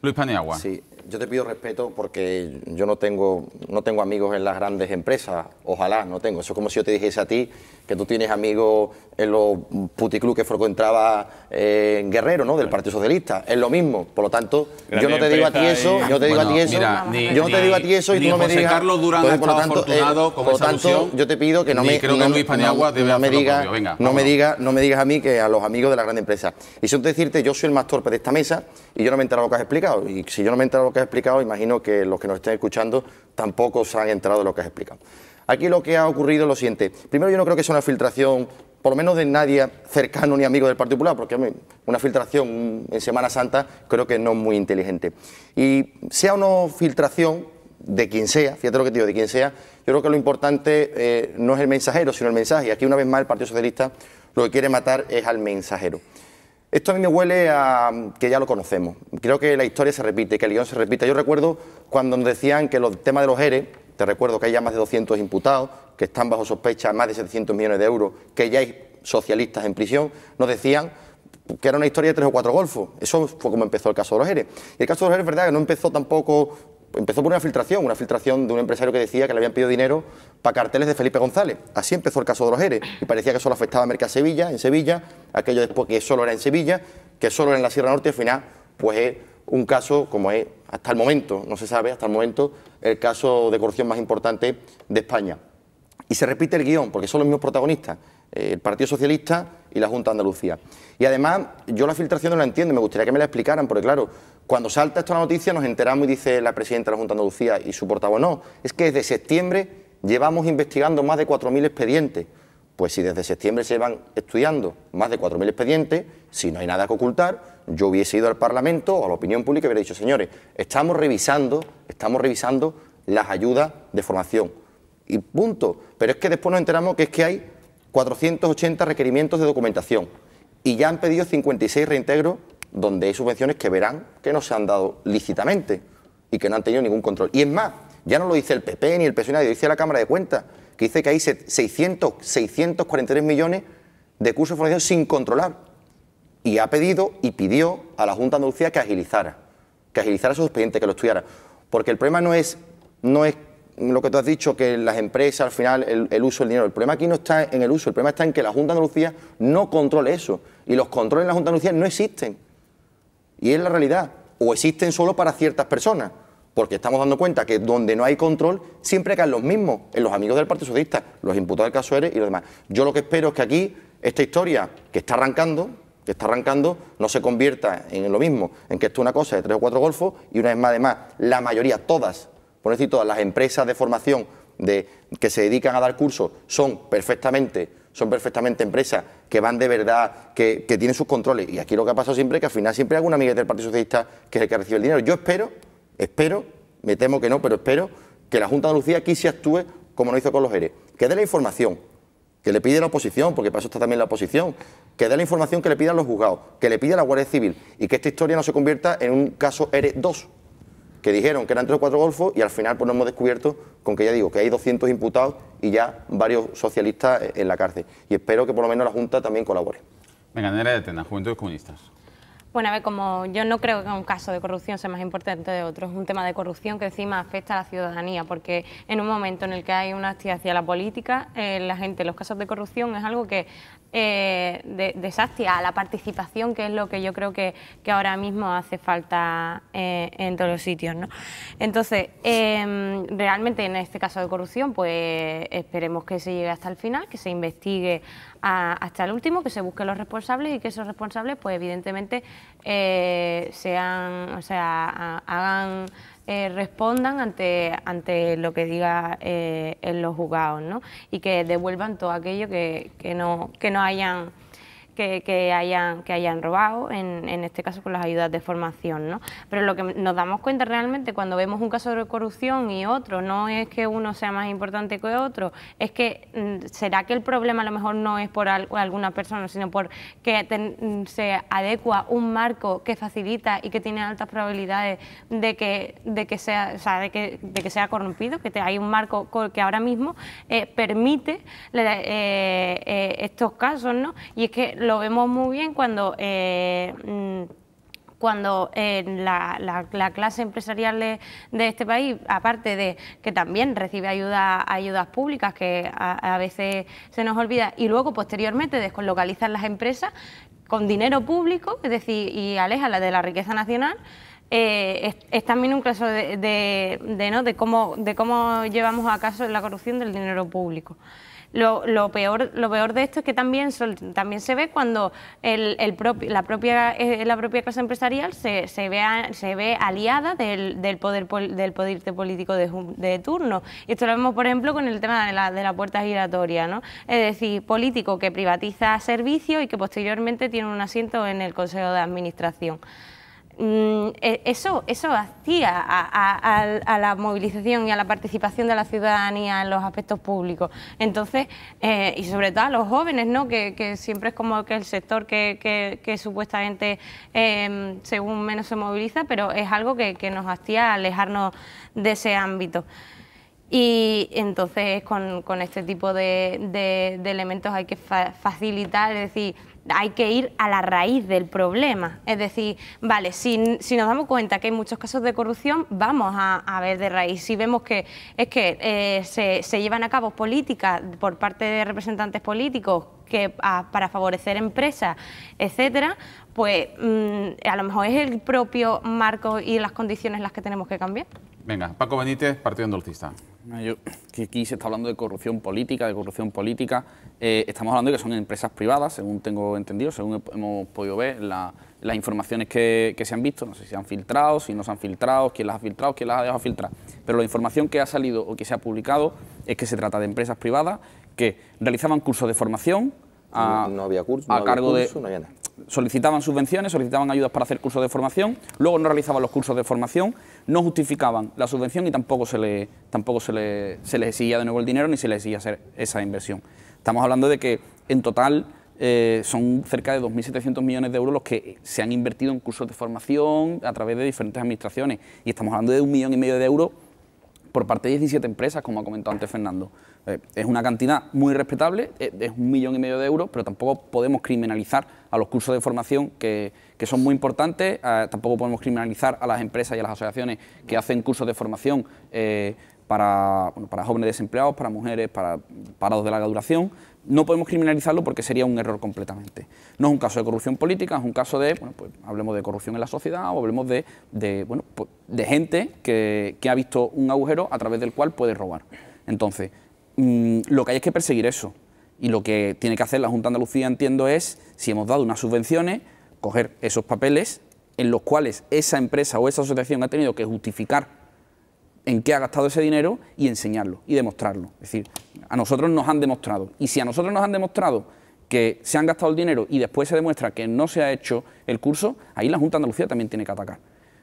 Luis Paniagua. Sí, yo te pido respeto porque yo no tengo, no tengo amigos en las grandes empresas, ojalá no tengo. Eso es como si yo te dijese a ti que tú tienes amigos en los puticlub que frecuentaba eh, en Guerrero, ¿no? Del Partido Socialista. Es lo mismo. Por lo tanto, yo no te digo a ti eso, yo te digo a ti eso, yo no te digo a ti eso y tú no me digas. Carlos Durán por lo tanto, eh, yo te pido que no me no, no, me digas, no me digas, a mí que a los amigos de la gran empresa. Y siento decirte, yo soy el más torpe de esta mesa y yo no me he enterado lo que has explicado. Y si yo no me he lo que he explicado, imagino que los que nos estén escuchando tampoco se han enterado de lo que has explicado. Aquí lo que ha ocurrido es lo siguiente. Primero, yo no creo que sea una filtración, por lo menos de nadie cercano ni amigo del Partido Popular, porque una filtración en Semana Santa creo que no es muy inteligente. Y sea una filtración de quien sea, fíjate lo que te digo, de quien sea, yo creo que lo importante eh, no es el mensajero, sino el mensaje. Y aquí, una vez más, el Partido Socialista lo que quiere matar es al mensajero. Esto a mí me huele a que ya lo conocemos. Creo que la historia se repite, que el guión se repita. Yo recuerdo cuando nos decían que los temas de los ERE, te recuerdo que hay ya más de 200 imputados, que están bajo sospecha más de 700 millones de euros, que ya hay socialistas en prisión, nos decían que era una historia de tres o cuatro golfos. Eso fue como empezó el caso de los ERE. Y el caso de los ERE es verdad que no empezó tampoco empezó por una filtración, una filtración de un empresario que decía que le habían pedido dinero para carteles de Felipe González. Así empezó el caso de los Jerez. y parecía que solo afectaba a Merca Sevilla, en Sevilla, aquello después que solo era en Sevilla, que solo era en la Sierra Norte y al final pues es un caso como es hasta el momento, no se sabe hasta el momento, el caso de corrupción más importante de España. Y se repite el guión, porque son los mismos protagonistas. Eh, el Partido Socialista y la Junta de Andalucía. Y además, yo la filtración no la entiendo, me gustaría que me la explicaran, porque claro, cuando salta esto la noticia nos enteramos y dice la presidenta de la Junta de Andalucía y su portavoz, no, es que desde septiembre llevamos investigando más de 4.000 expedientes. Pues si desde septiembre se van estudiando más de 4.000 expedientes, si no hay nada que ocultar, yo hubiese ido al Parlamento o a la opinión pública y hubiera dicho, señores, estamos revisando, estamos revisando las ayudas de formación. Y punto. Pero es que después nos enteramos que es que hay 480 requerimientos de documentación y ya han pedido 56 reintegros donde hay subvenciones que verán que no se han dado lícitamente y que no han tenido ningún control. Y es más, ya no lo dice el PP ni el PSOE, lo dice la Cámara de Cuentas, que dice que hay 600, 643 millones de cursos de formación sin controlar. Y ha pedido y pidió a la Junta de Andalucía que agilizara, que agilizara esos expedientes, que lo estudiara. Porque el problema no es, no es lo que tú has dicho, que las empresas, al final, el, uso del dinero. El problema aquí no está en el uso, el problema está en que la Junta de Andalucía no controle eso. Y los controles en la Junta de Andalucía no existen. Y es la realidad. O existen solo para ciertas personas. Porque estamos dando cuenta que donde no hay control, siempre caen los mismos, en los amigos del Partido Socialista, los imputados del caso Eres y los demás. Yo lo que espero es que aquí, esta historia que está arrancando, que está arrancando no se convierta en lo mismo, en que esto es una cosa de tres o cuatro golfos y una vez más, además, la mayoría, todas por decir todas las empresas de formación de, que se dedican a dar cursos son perfectamente son perfectamente empresas que van de verdad, que, tienen sus controles. Y aquí lo que ha pasado siempre es que al final siempre hay alguna amiga del Partido Socialista que es el que recibe el dinero. Yo espero, espero, me temo que no, pero espero que la Junta de Andalucía aquí se actúe como lo hizo con los ERE. Que dé la información que le pide la oposición, porque para eso está también la oposición, que dé la información que le pidan los juzgados, que le pida la Guardia Civil y que esta historia no se convierta en un caso ERE 2 que dijeron que eran tres o cuatro golfos y al final pues nos hemos descubierto con que ya digo que hay 200 imputados y ya varios socialistas e-, en la cárcel. Y espero que por lo menos la Junta también colabore. Venga, Nera de Tena, Juntos Comunistas. Bueno, a ver, como yo no creo que un caso de corrupción sea más importante de otro, es un tema de corrupción que encima afecta a la ciudadanía, porque en un momento en el que hay una actividad hacia la política, eh, la gente, los casos de corrupción es algo que eh, de, a la participación, que es lo que yo creo que, ahora mismo hace falta eh, en todos los sitios. ¿no? Entonces, em, realmente en este caso de corrupción, pues esperemos que se llegue hasta el final, que se investigue hasta el último, que se busquen los responsables y que esos responsables, pues evidentemente, eh, sean, o sea, hagan eh, respondan ante, ante lo que diga eh, en los juzgados ¿no? y que devuelvan todo aquello que, que, no, que no hayan que, hayan, que hayan robado, en, en, este caso con las ayudas de formación. ¿no? Pero lo que nos damos cuenta realmente cuando vemos un caso de corrupción y otro, no es que uno sea más importante que otro, es que mm, será que el problema a lo mejor no es por alguna persona, sino por que se adecua un marco que facilita y que tiene altas probabilidades de que, de que, sea, o de que, sea corrompido, que hay un marco que ahora mismo eh, permite eh, eh, estos casos, ¿no? Y es que lo vemos muy bien cuando, eh, mm, cuando eh, la, clase empresarial de, este país, aparte de que también recibe ayuda, ayudas públicas que a, veces se nos olvida, y luego posteriormente deslocalizan las empresas con dinero público, es decir, y aleja la de la riqueza nacional. Eh, es, también un caso de, ¿no? de, cómo, de cómo llevamos a caso la corrupción del dinero público. Lo, peor, lo peor de esto es que también, también se ve cuando el, el la, propia, eh, la propia empresarial se, se, ve, se ve aliada del, del, poder, del poder político de, de, turno. Y esto lo vemos, por ejemplo, con el tema de la, de la puerta giratoria. ¿no? Es decir, político que privatiza servicios y que posteriormente tiene un asiento en el Consejo de Administración. Mm, e, eso, eso hacía a, la movilización y a la participación de la ciudadanía en los aspectos públicos. Entonces, eh, y sobre todo a los jóvenes, ¿no? que, siempre es como que el sector que, supuestamente em, según menos se moviliza, pero es algo que, nos hacía alejarnos de ese ámbito. Y entonces con, este tipo de, elementos hay que facilitar, es decir, hay que ir a la raíz del problema. Es decir, vale, si, nos damos cuenta que hay muchos casos de corrupción, vamos a, ver de raíz. Si vemos que es que eh, se, llevan a cabo políticas por parte de representantes políticos que para favorecer empresas, etcétera, pues mm, a lo mejor es el propio marco y las condiciones las que tenemos que cambiar. Venga, Paco Benítez, Partido Andalucista que aquí se está hablando de corrupción política, de corrupción política. Eh, estamos hablando de que son empresas privadas, según tengo entendido, según hemos podido ver las informaciones que, que, se han visto. No sé si se han filtrado, si no se han filtrado, quién las ha filtrado, quién las ha dejado filtrar. Pero la información que ha salido o que se ha publicado es que se trata de empresas privadas que realizaban cursos de formación. A, cargo de, solicitaban subvenciones, solicitaban ayudas para hacer cursos de formación, luego no realizaban los cursos de formación, no justificaban la subvención y tampoco se, le, tampoco se, le, se les exigía de nuevo el dinero ni se les exigía hacer esa inversión. Estamos hablando de que en total eh, son cerca de 2.700 millones de euros los que se han invertido en cursos de formación a través de diferentes administraciones y estamos hablando de un millón y medio de euros por parte de 17 empresas, como ha comentado antes Fernando. Eh, es una cantidad muy respetable, eh, es un millón y medio de euros, pero tampoco podemos criminalizar a los cursos de formación que, que son muy importantes. Ah, tampoco podemos criminalizar a las empresas y a las asociaciones que hacen cursos de formación eh, para, bueno, para, jóvenes desempleados, para mujeres, para parados de larga duración. No podemos criminalizarlo porque sería un error completamente. No es un caso de corrupción política, es un caso de, bueno, pues hablemos de corrupción en la sociedad o hablemos de, de, pues, gente que, que ha visto un agujero a través del cual puede robar. Entonces, mm, lo que hay es que perseguir eso. Y lo que tiene que hacer la Junta de Andalucía, entiendo, es, si hemos dado unas subvenciones, coger esos papeles en los cuales esa empresa o esa asociación ha tenido que justificar en qué ha gastado ese dinero y enseñarlo y demostrarlo. Es decir, a nosotros nos han demostrado. Y si a nosotros nos han demostrado que se han gastado el dinero y después se demuestra que no se ha hecho el curso, ahí la Junta de Andalucía también tiene que atacar.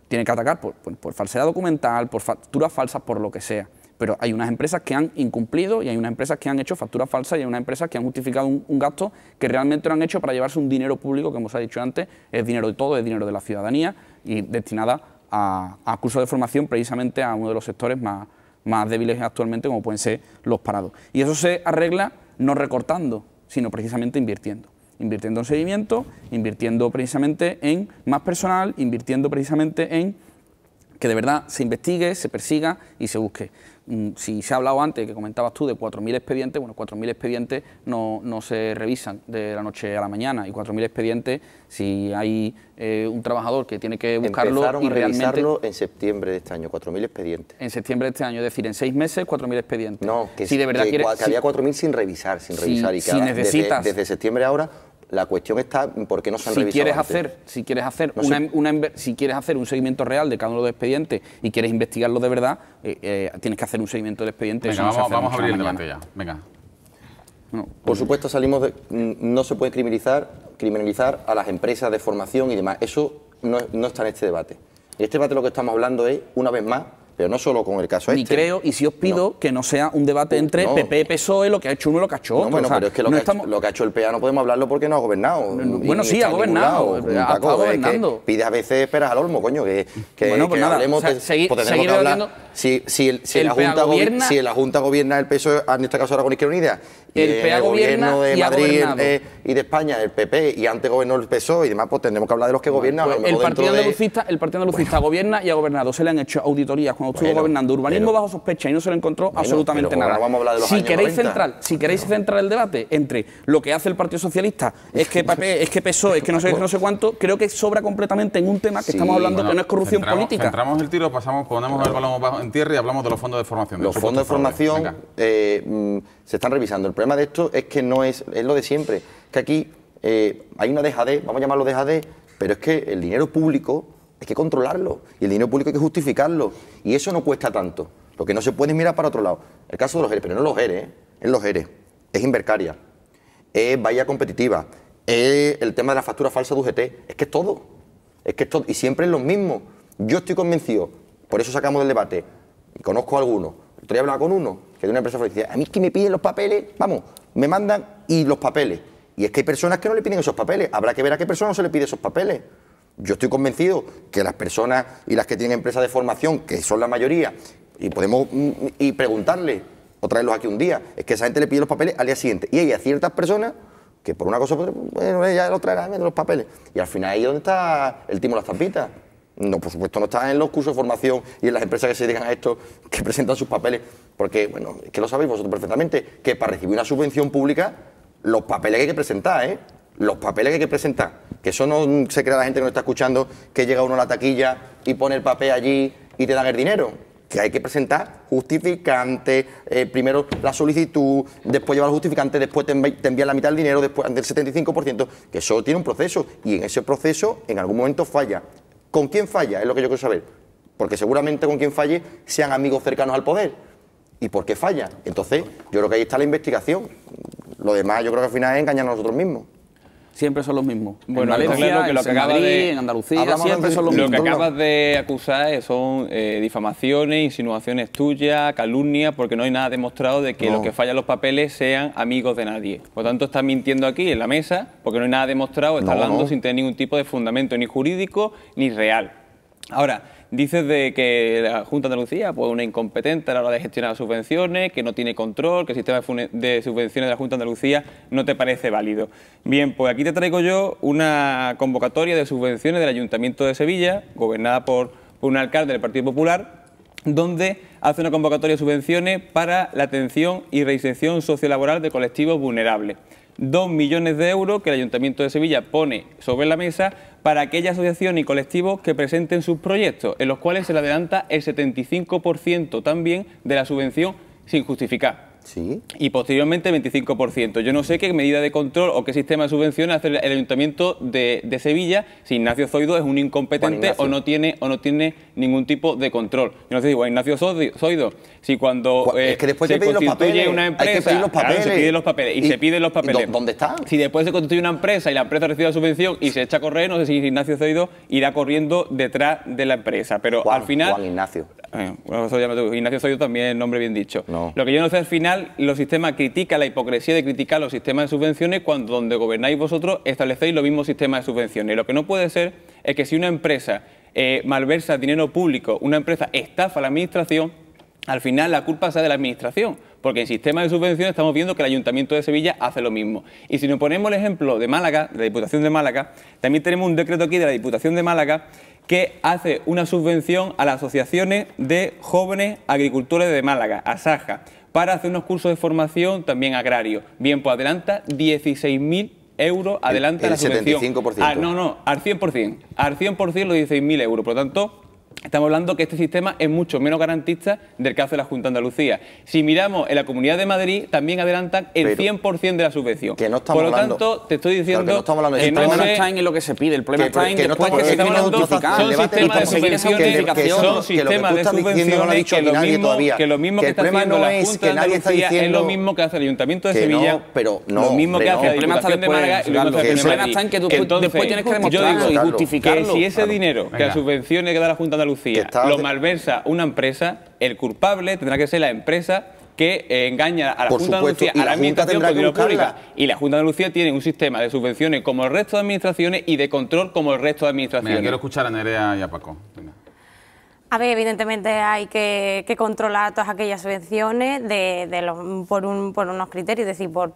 Tiene que atacar por, por falsedad documental, por facturas falsas, por lo que sea. Pero hay unas empresas que han incumplido y hay unas empresas que han hecho facturas falsas y hay unas empresas que han justificado un, gasto que realmente lo han hecho para llevarse un dinero público, que hemos ha dicho antes, es dinero de todo, es dinero de la ciudadanía y destinada a, cursos de formación precisamente a uno de los sectores más, más débiles actualmente, como pueden ser los parados. Y eso se arregla no recortando, sino precisamente invirtiendo invirtiendo en seguimiento, invirtiendo precisamente en más personal, invirtiendo precisamente en que de verdad se investigue, se persiga y se busque. Mm, si se ha hablado antes, que comentabas tú, de 4.000 expedientes, bueno, 4.000 expedientes no, se revisan de la noche a la mañana y 4.000 expedientes, si hay eh, un trabajador que tiene que buscarlo Empezaron a revisarlo en septiembre de este año, 4.000 expedientes. En septiembre de este año, es decir, en seis meses, 4.000 expedientes. No, que, si de verdad quieres, que había 4.000 sin revisar, sin revisar. y desde, septiembre ahora, la cuestión está en por qué no se han si Quieres hacer, si, quieres hacer em, em, si quieres hacer un seguimiento real de cada uno de los expedientes y quieres investigarlo de verdad, eh, eh, tienes que hacer un seguimiento del expediente. Venga, vamos, a abrir el debate ya. Venga. por pues, supuesto, salimos de, mm, no se puede criminalizar, criminalizar a las empresas de formación y demás. Eso no, no está en este debate. En este debate lo que estamos hablando es, una vez más, pero no solo con el caso Ni este. Ni creo, y si os pido que no sea un debate entre PP y PSOE, lo que ha hecho uno y lo que ha hecho otro. No, bueno, pero es que lo, que ha, hecho el PA no podemos hablarlo porque no ha gobernado. bueno, sí, ha gobernado. Pide a veces esperas al olmo, coño, que, que, bueno, pues nada, hablemos, pues Si, si, el, si, la junta gobierna, si, la Junta gobierna, el PSOE, en este caso ahora con Izquierda Unida, el, el PA gobierno de y Madrid eh, y de España, el PP, y antes gobernó el PSOE y demás, pues tendremos que hablar de los que gobiernan. Pues el, partido el Partido Andalucista gobierna y ha gobernado. Se le han hecho auditorías cuando estuvo gobernando urbanismo bajo sospecha y no se le encontró absolutamente nada. Vamos si, queréis central, si queréis centrar el debate entre lo que hace el Partido Socialista, es que PP, es que PSOE, es que no sé, no sé cuánto, creo que sobra completamente en un tema que estamos hablando que no es corrupción política. Centramos el tiro, pasamos, ponemos el balón en tierra y hablamos de los fondos de formación. Los fondos de formación se están revisando. El problema de esto es que no es, es lo de siempre, que aquí eh, hay una deja-de vamos a llamarlo dejadez, pero es que el dinero público hay que controlarlo y el dinero público hay que justificarlo y eso no cuesta tanto. Lo que no se puede mirar para otro lado. El caso de los ERE, pero no los ERE, ¿eh? es los ERE, es Invercaria, es Bahía Competitiva, es el tema de la factura falsa de UGT, es que todo, es que es todo, y siempre es lo mismo. Yo estoy convencido, por eso sacamos del debate, y conozco a algunos, otro día con uno, que de una empresa a mí es que me piden los papeles, vamos, me mandan y los papeles. Y es que hay personas que no le piden esos papeles. Habrá que ver a qué persona no se le pide esos papeles. Yo estoy convencido que las personas y las que tienen empresas de formación, que son la mayoría, y podemos mm, y preguntarle o traerlos aquí un día, es que esa gente le pide los papeles al día siguiente. Y hay a ciertas personas que por una cosa, pues, bueno, ya lo traerán los papeles. Y al final ahí donde está el timo las zapitas. No, por supuesto, no están en los cursos de formación y en las empresas que se dedican a esto, que presentan sus papeles, porque, bueno, que lo sabéis vosotros perfectamente, que para recibir una subvención pública, los papeles que hay que presentar, ¿eh? Los papeles que hay que presentar. Que eso no se crea la gente que nos está escuchando, que llega uno a la taquilla y pone el papel allí y te dan el dinero. Que hay que presentar justificante, eh, primero la solicitud, después llevar el justificante, después te, te envían la mitad del dinero, después del 75%, que eso tiene un proceso y en ese proceso en algún momento falla ¿Con quién falla? Es lo que yo quiero saber. Porque seguramente con quien falle sean amigos cercanos al poder. ¿Y por qué falla? Entonces, yo creo que ahí está la investigación. Lo demás, yo creo que al final es engañar a nosotros mismos siempre son los mismos. Bueno, en claro que lo que siempre Lo que acabas de acusar son eh, difamaciones, insinuaciones tuyas, calumnias, porque no hay nada demostrado de que los que fallan los papeles sean amigos de nadie. Por lo tanto, estás mintiendo aquí en la mesa, porque no hay nada demostrado, ...estás hablando sin tener ningún tipo de fundamento, ni jurídico ni real. Ahora, Dices de que la Junta de Andalucía es pues, una incompetente a la hora de gestionar las subvenciones, que no tiene control, que el sistema de subvenciones de la Junta de Andalucía no te parece válido. Bien, pues aquí te traigo yo una convocatoria de subvenciones del Ayuntamiento de Sevilla, gobernada por, un alcalde del Partido Popular, donde hace una convocatoria de subvenciones para la atención y reinserción sociolaboral de colectivos vulnerables. 2 millones de euros que el Ayuntamiento de Sevilla pone sobre la mesa para aquellas asociaciones y colectivos que presenten sus proyectos, en los cuales se le adelanta el 75% también de la subvención sin justificar. Sí. Y posteriormente 25%. Yo no sé qué medida de control o qué sistema de subvención hace el Ayuntamiento de, Sevilla si Ignacio Zoido es un incompetente o no, tiene, o no tiene ningún tipo de control. Yo no sé si Ignacio Zoido si cuando es eh, que después se una empresa, hay que pedir los papeles, se piden los papeles y, se piden los papeles. ¿Dónde están? Si después se constituye una empresa y la empresa recibe la subvención y se echa a correr, no sé si Ignacio Zoido irá corriendo detrás de la empresa, pero al final Juan Ignacio. Eh, Ignacio Zoido también el nombre bien dicho. Lo que yo no sé al final los sistemas critican la hipocresía de criticar los sistemas de subvenciones cuando donde gobernáis vosotros establecéis los mismos sistemas de subvenciones. lo que no puede ser es que si una empresa eh, malversa dinero público, una empresa estafa a la administración, al final la culpa sea de la Administración, porque en sistema de subvenciones estamos viendo que el Ayuntamiento de Sevilla hace lo mismo. Y si nos ponemos el ejemplo de Málaga, de la Diputación de Málaga, también tenemos un decreto aquí de la Diputación de Málaga que hace una subvención a las asociaciones de jóvenes agricultores de Málaga, a Saja... para hacer unos cursos de formación también agrario. Bien, pues adelanta 16.000 euros, adelanta la subvención. Ah, no, no, al 100%, al 100% los 16.000 euros. Por lo tanto, Estamos hablando que este sistema es mucho menos garantista del que hace la Junta de Andalucía. Si miramos en la Comunidad de Madrid, también adelantan el 100% de la subvención. Que no estamos Por lo tanto, te estoy diciendo que, no hablando, el problema no está en lo que se pide, el problema está en que no está, que se estamos hablando son sistemas de subvenciones, que, son sistemas de subvenciones que lo mismo que, está haciendo la Junta de Andalucía es lo mismo que hace el Ayuntamiento de Sevilla, pero lo mismo que hace la Diputación de Málaga y lo mismo que hace el problema está en que después tienes que demostrarlo y justificarlo. Que si ese dinero que las subvenciones que da la Junta de Andalucía lo malversa una empresa, el culpable tendrá que ser la empresa que eh, engaña a la Junta de Andalucía, a la, Administración pública. Y la Junta de Andalucía tiene un sistema de subvenciones como el resto de administraciones y de control como el resto de administraciones. Mira, quiero escuchar a Nerea y a Paco. A ver, evidentemente hay que, controlar todas aquellas subvenciones por, unos criterios, es decir, por,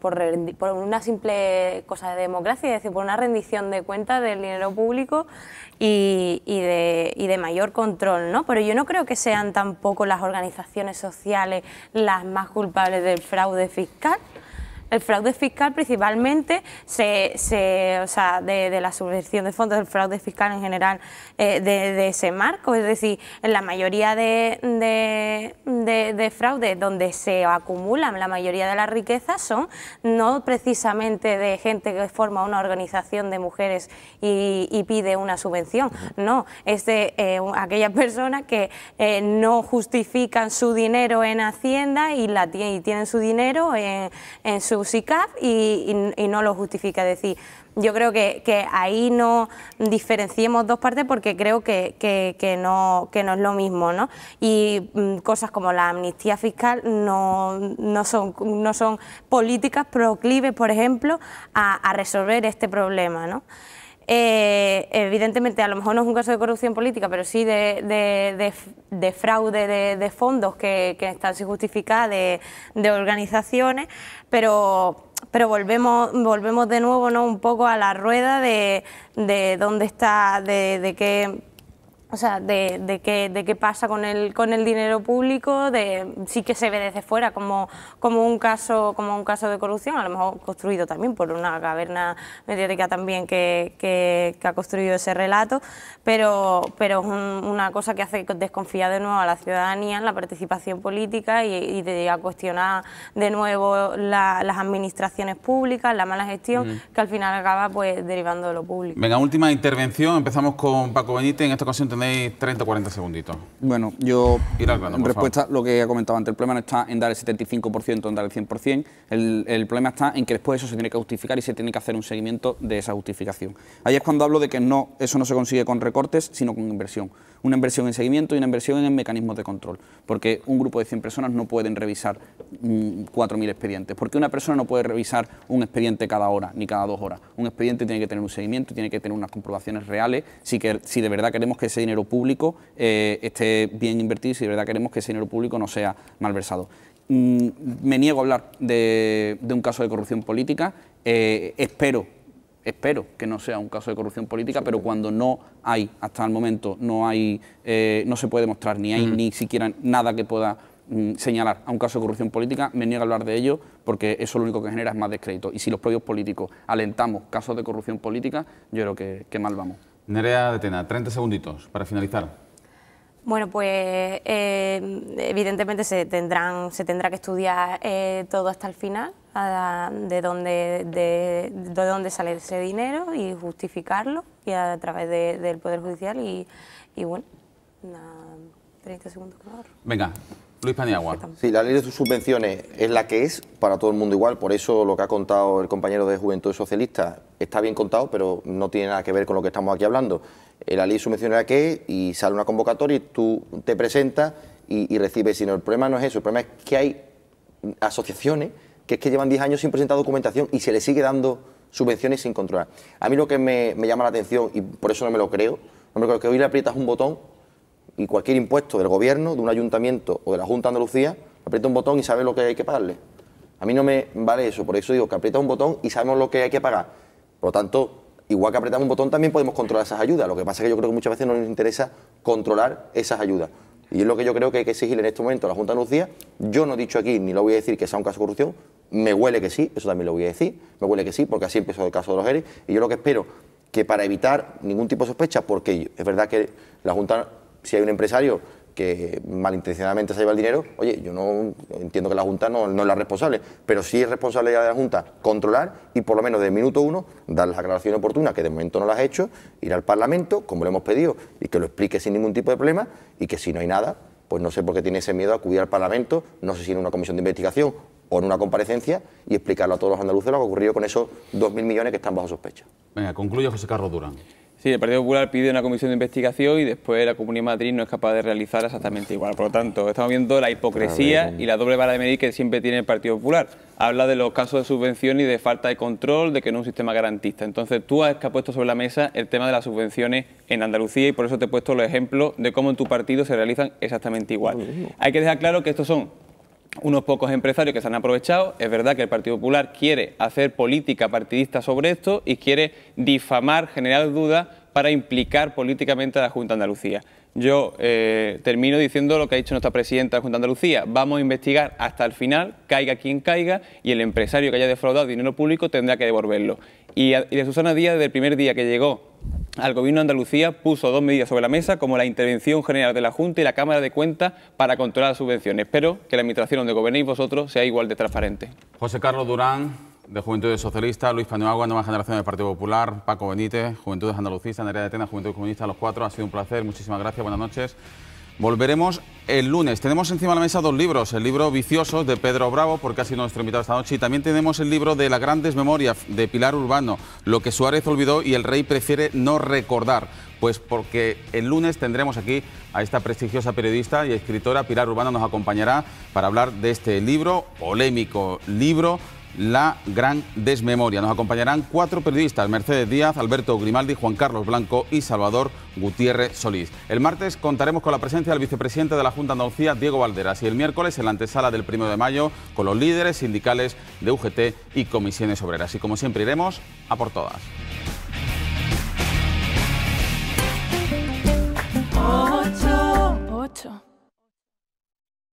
una simple cosa de democracia, es decir, por una rendición de cuentas del dinero público y, de, mayor control, ¿no? Pero yo no creo que sean tampoco las organizaciones sociales las más culpables del fraude fiscal. El fraude fiscal principalmente, se, o sea, de, de, la subvención de fondos, el fraude fiscal en general eh, de, ese marco. Es decir, en la mayoría de, fraudes donde se acumulan la mayoría de las riquezas son no precisamente de gente que forma una organización de mujeres y, pide una subvención, no, es de eh, aquellas personas que eh, no justifican su dinero en Hacienda y, tienen su dinero en, su SICAP y, y no lo justifica. Es decir, yo creo que, ahí no diferenciemos dos partes porque creo que, no, que no es lo mismo, ¿no? Y mm, cosas como la amnistía fiscal no, son, no son políticas proclive por ejemplo, a, resolver este problema, ¿no? Eh, evidentemente, a lo mejor no es un caso de corrupción política, pero sí de, fraude de, fondos que, están sin justificar, de organizaciones, pero pero volvemos, volvemos de nuevo ¿no? un poco a la rueda de, de dónde está, de, de qué o sea, de, de, qué, pasa con el, con el dinero público, de, sí que se ve desde fuera como, como, un caso, como un caso de corrupción, a lo mejor construido también por una caverna mediática también que, ha construido ese relato, pero, pero es una cosa que hace desconfiar de nuevo a la ciudadanía en la participación política y, de, a cuestionar de nuevo las administraciones públicas, la mala gestión, que al final acaba pues derivando de lo público. Venga, última intervención, empezamos con Paco Benítez, en esta ocasión 30 o 40 segunditos. Bueno, yo. respuesta, a lo que he comentado antes, el problema no está en dar el 75%, en dar el 100%. El, problema está en que después eso se tiene que justificar y se tiene que hacer un seguimiento de esa justificación. Ahí es cuando hablo de que no, eso no se consigue con recortes, sino con inversión. Una inversión en seguimiento y una inversión en mecanismos de control. Porque un grupo de 100 personas no pueden revisar 4.000 mm, expedientes. Porque una persona no puede revisar un expediente cada hora ni cada dos horas. Un expediente tiene que tener un seguimiento, tiene que tener unas comprobaciones reales si, que, si de verdad queremos que se dinero público eh, esté bien invertido y si de verdad queremos que ese dinero público no sea malversado. Mm, me niego a hablar de, un caso de corrupción política, eh, espero espero que no sea un caso de corrupción política, pero cuando no hay, hasta el momento, no hay, eh, no se puede mostrar ni hay ni siquiera nada que pueda mm, señalar a un caso de corrupción política, me niego a hablar de ello porque eso lo único que genera es más descrédito. Y si los propios políticos alentamos casos de corrupción política, yo creo que mal vamos. Nerea de Tena, 30 segunditos para finalizar. Bueno, pues eh, evidentemente se, tendrán, se tendrá que estudiar eh, todo hasta el final, de, dónde, de, dónde sale ese dinero y justificarlo y a, través del Poder Judicial y, bueno, 30 segundos. Por Venga, Luis Paniagua. Sí, la ley de subvenciones es la que es, para todo el mundo igual, por eso lo que ha contado el compañero de Juventud Socialista está bien contado, pero no tiene nada que ver con lo que estamos aquí hablando. Eh, la ley de subvenciones es la que es y sale una convocatoria y tú te presentas y, y recibes, sino el problema no es eso, el problema es que hay asociaciones que es que llevan 10 años sin presentar documentación y se les sigue dando subvenciones sin controlar. A mí lo que me, me llama la atención, y por eso no me lo creo, no me creo que hoy le aprietas un botón y cualquier impuesto del gobierno, de un ayuntamiento o de la Junta de Andalucía, aprieta un botón y sabe lo que hay que pagarle. A mí no me vale eso, por eso digo que aprieta un botón y sabemos lo que hay que pagar. Por lo tanto, igual que apretamos un botón, también podemos controlar esas ayudas. Lo que pasa es que yo creo que muchas veces no nos interesa controlar esas ayudas. Y es lo que yo creo que hay que exigir en este momento a la Junta de Andalucía. Yo no he dicho aquí, ni lo voy a decir, que sea un caso de corrupción. Me huele que sí, eso también lo voy a decir. Me huele que sí, porque así empezó el caso de los ERE. Y yo lo que espero, que para evitar ningún tipo de sospecha, porque es verdad que la Junta si hay un empresario que malintencionadamente se lleva el dinero, oye, yo no entiendo que la Junta no, es la responsable, pero sí es responsabilidad de la Junta controlar y por lo menos desde minuto uno dar las aclaraciones oportunas, que de momento no las ha hecho, ir al Parlamento, como le hemos pedido, y que lo explique sin ningún tipo de problema, y que si no hay nada, pues no sé por qué tiene ese miedo a acudir al Parlamento, no sé si en una comisión de investigación o en una comparecencia, y explicarlo a todos los andaluces lo que ha ocurrido con esos 2.000 millones que están bajo sospecha. Venga, concluye José Carlos Durán. Sí, el Partido Popular pide una comisión de investigación y después la Comunidad de Madrid no es capaz de realizar exactamente igual. Por lo tanto, estamos viendo la hipocresía y la doble vara de medir que siempre tiene el Partido Popular. Habla de los casos de subvención y de falta de control, de que no es un sistema garantista. Entonces, tú has puesto sobre la mesa el tema de las subvenciones en Andalucía y por eso te he puesto los ejemplos de cómo en tu partido se realizan exactamente igual. Hay que dejar claro que estos son unos pocos empresarios que se han aprovechado. Es verdad que el Partido Popular quiere hacer política partidista sobre esto y quiere difamar, generar dudas para implicar políticamente a la Junta de Andalucía. Yo eh, termino diciendo lo que ha dicho nuestra presidenta de la Junta de Andalucía. Vamos a investigar hasta el final, caiga quien caiga, y el empresario que haya defraudado dinero público tendrá que devolverlo. Y, de Susana Díaz, desde el primer día que llegó al Gobierno de Andalucía puso dos medidas sobre la mesa, como la intervención general de la Junta y la Cámara de Cuentas para controlar las subvenciones. Espero que la administración donde gobernéis vosotros sea igual de transparente. José Carlos Durán, de Juventudes Socialistas, Luis Paniagua, Nueva Generación del Partido Popular, Paco Benítez, Juventudes Andalucistas, Nerea de Tena, Juventud Comunista, los cuatro. Ha sido un placer, muchísimas gracias, buenas noches. Volveremos el lunes. Tenemos encima de la mesa dos libros. El libro vicioso de Pedro Bravo, porque ha sido nuestro invitado esta noche. Y también tenemos el libro de las grandes memorias de Pilar Urbano, Lo que Suárez olvidó y el rey prefiere no recordar. Pues porque el lunes tendremos aquí a esta prestigiosa periodista y escritora Pilar Urbano nos acompañará para hablar de este libro, polémico libro la gran desmemoria. Nos acompañarán cuatro periodistas, Mercedes Díaz, Alberto Grimaldi, Juan Carlos Blanco y Salvador Gutiérrez Solís. El martes contaremos con la presencia del vicepresidente de la Junta Andalucía, Diego Valderas, y el miércoles en la antesala del 1 de mayo con los líderes sindicales de UGT y comisiones obreras. Y como siempre iremos a por todas.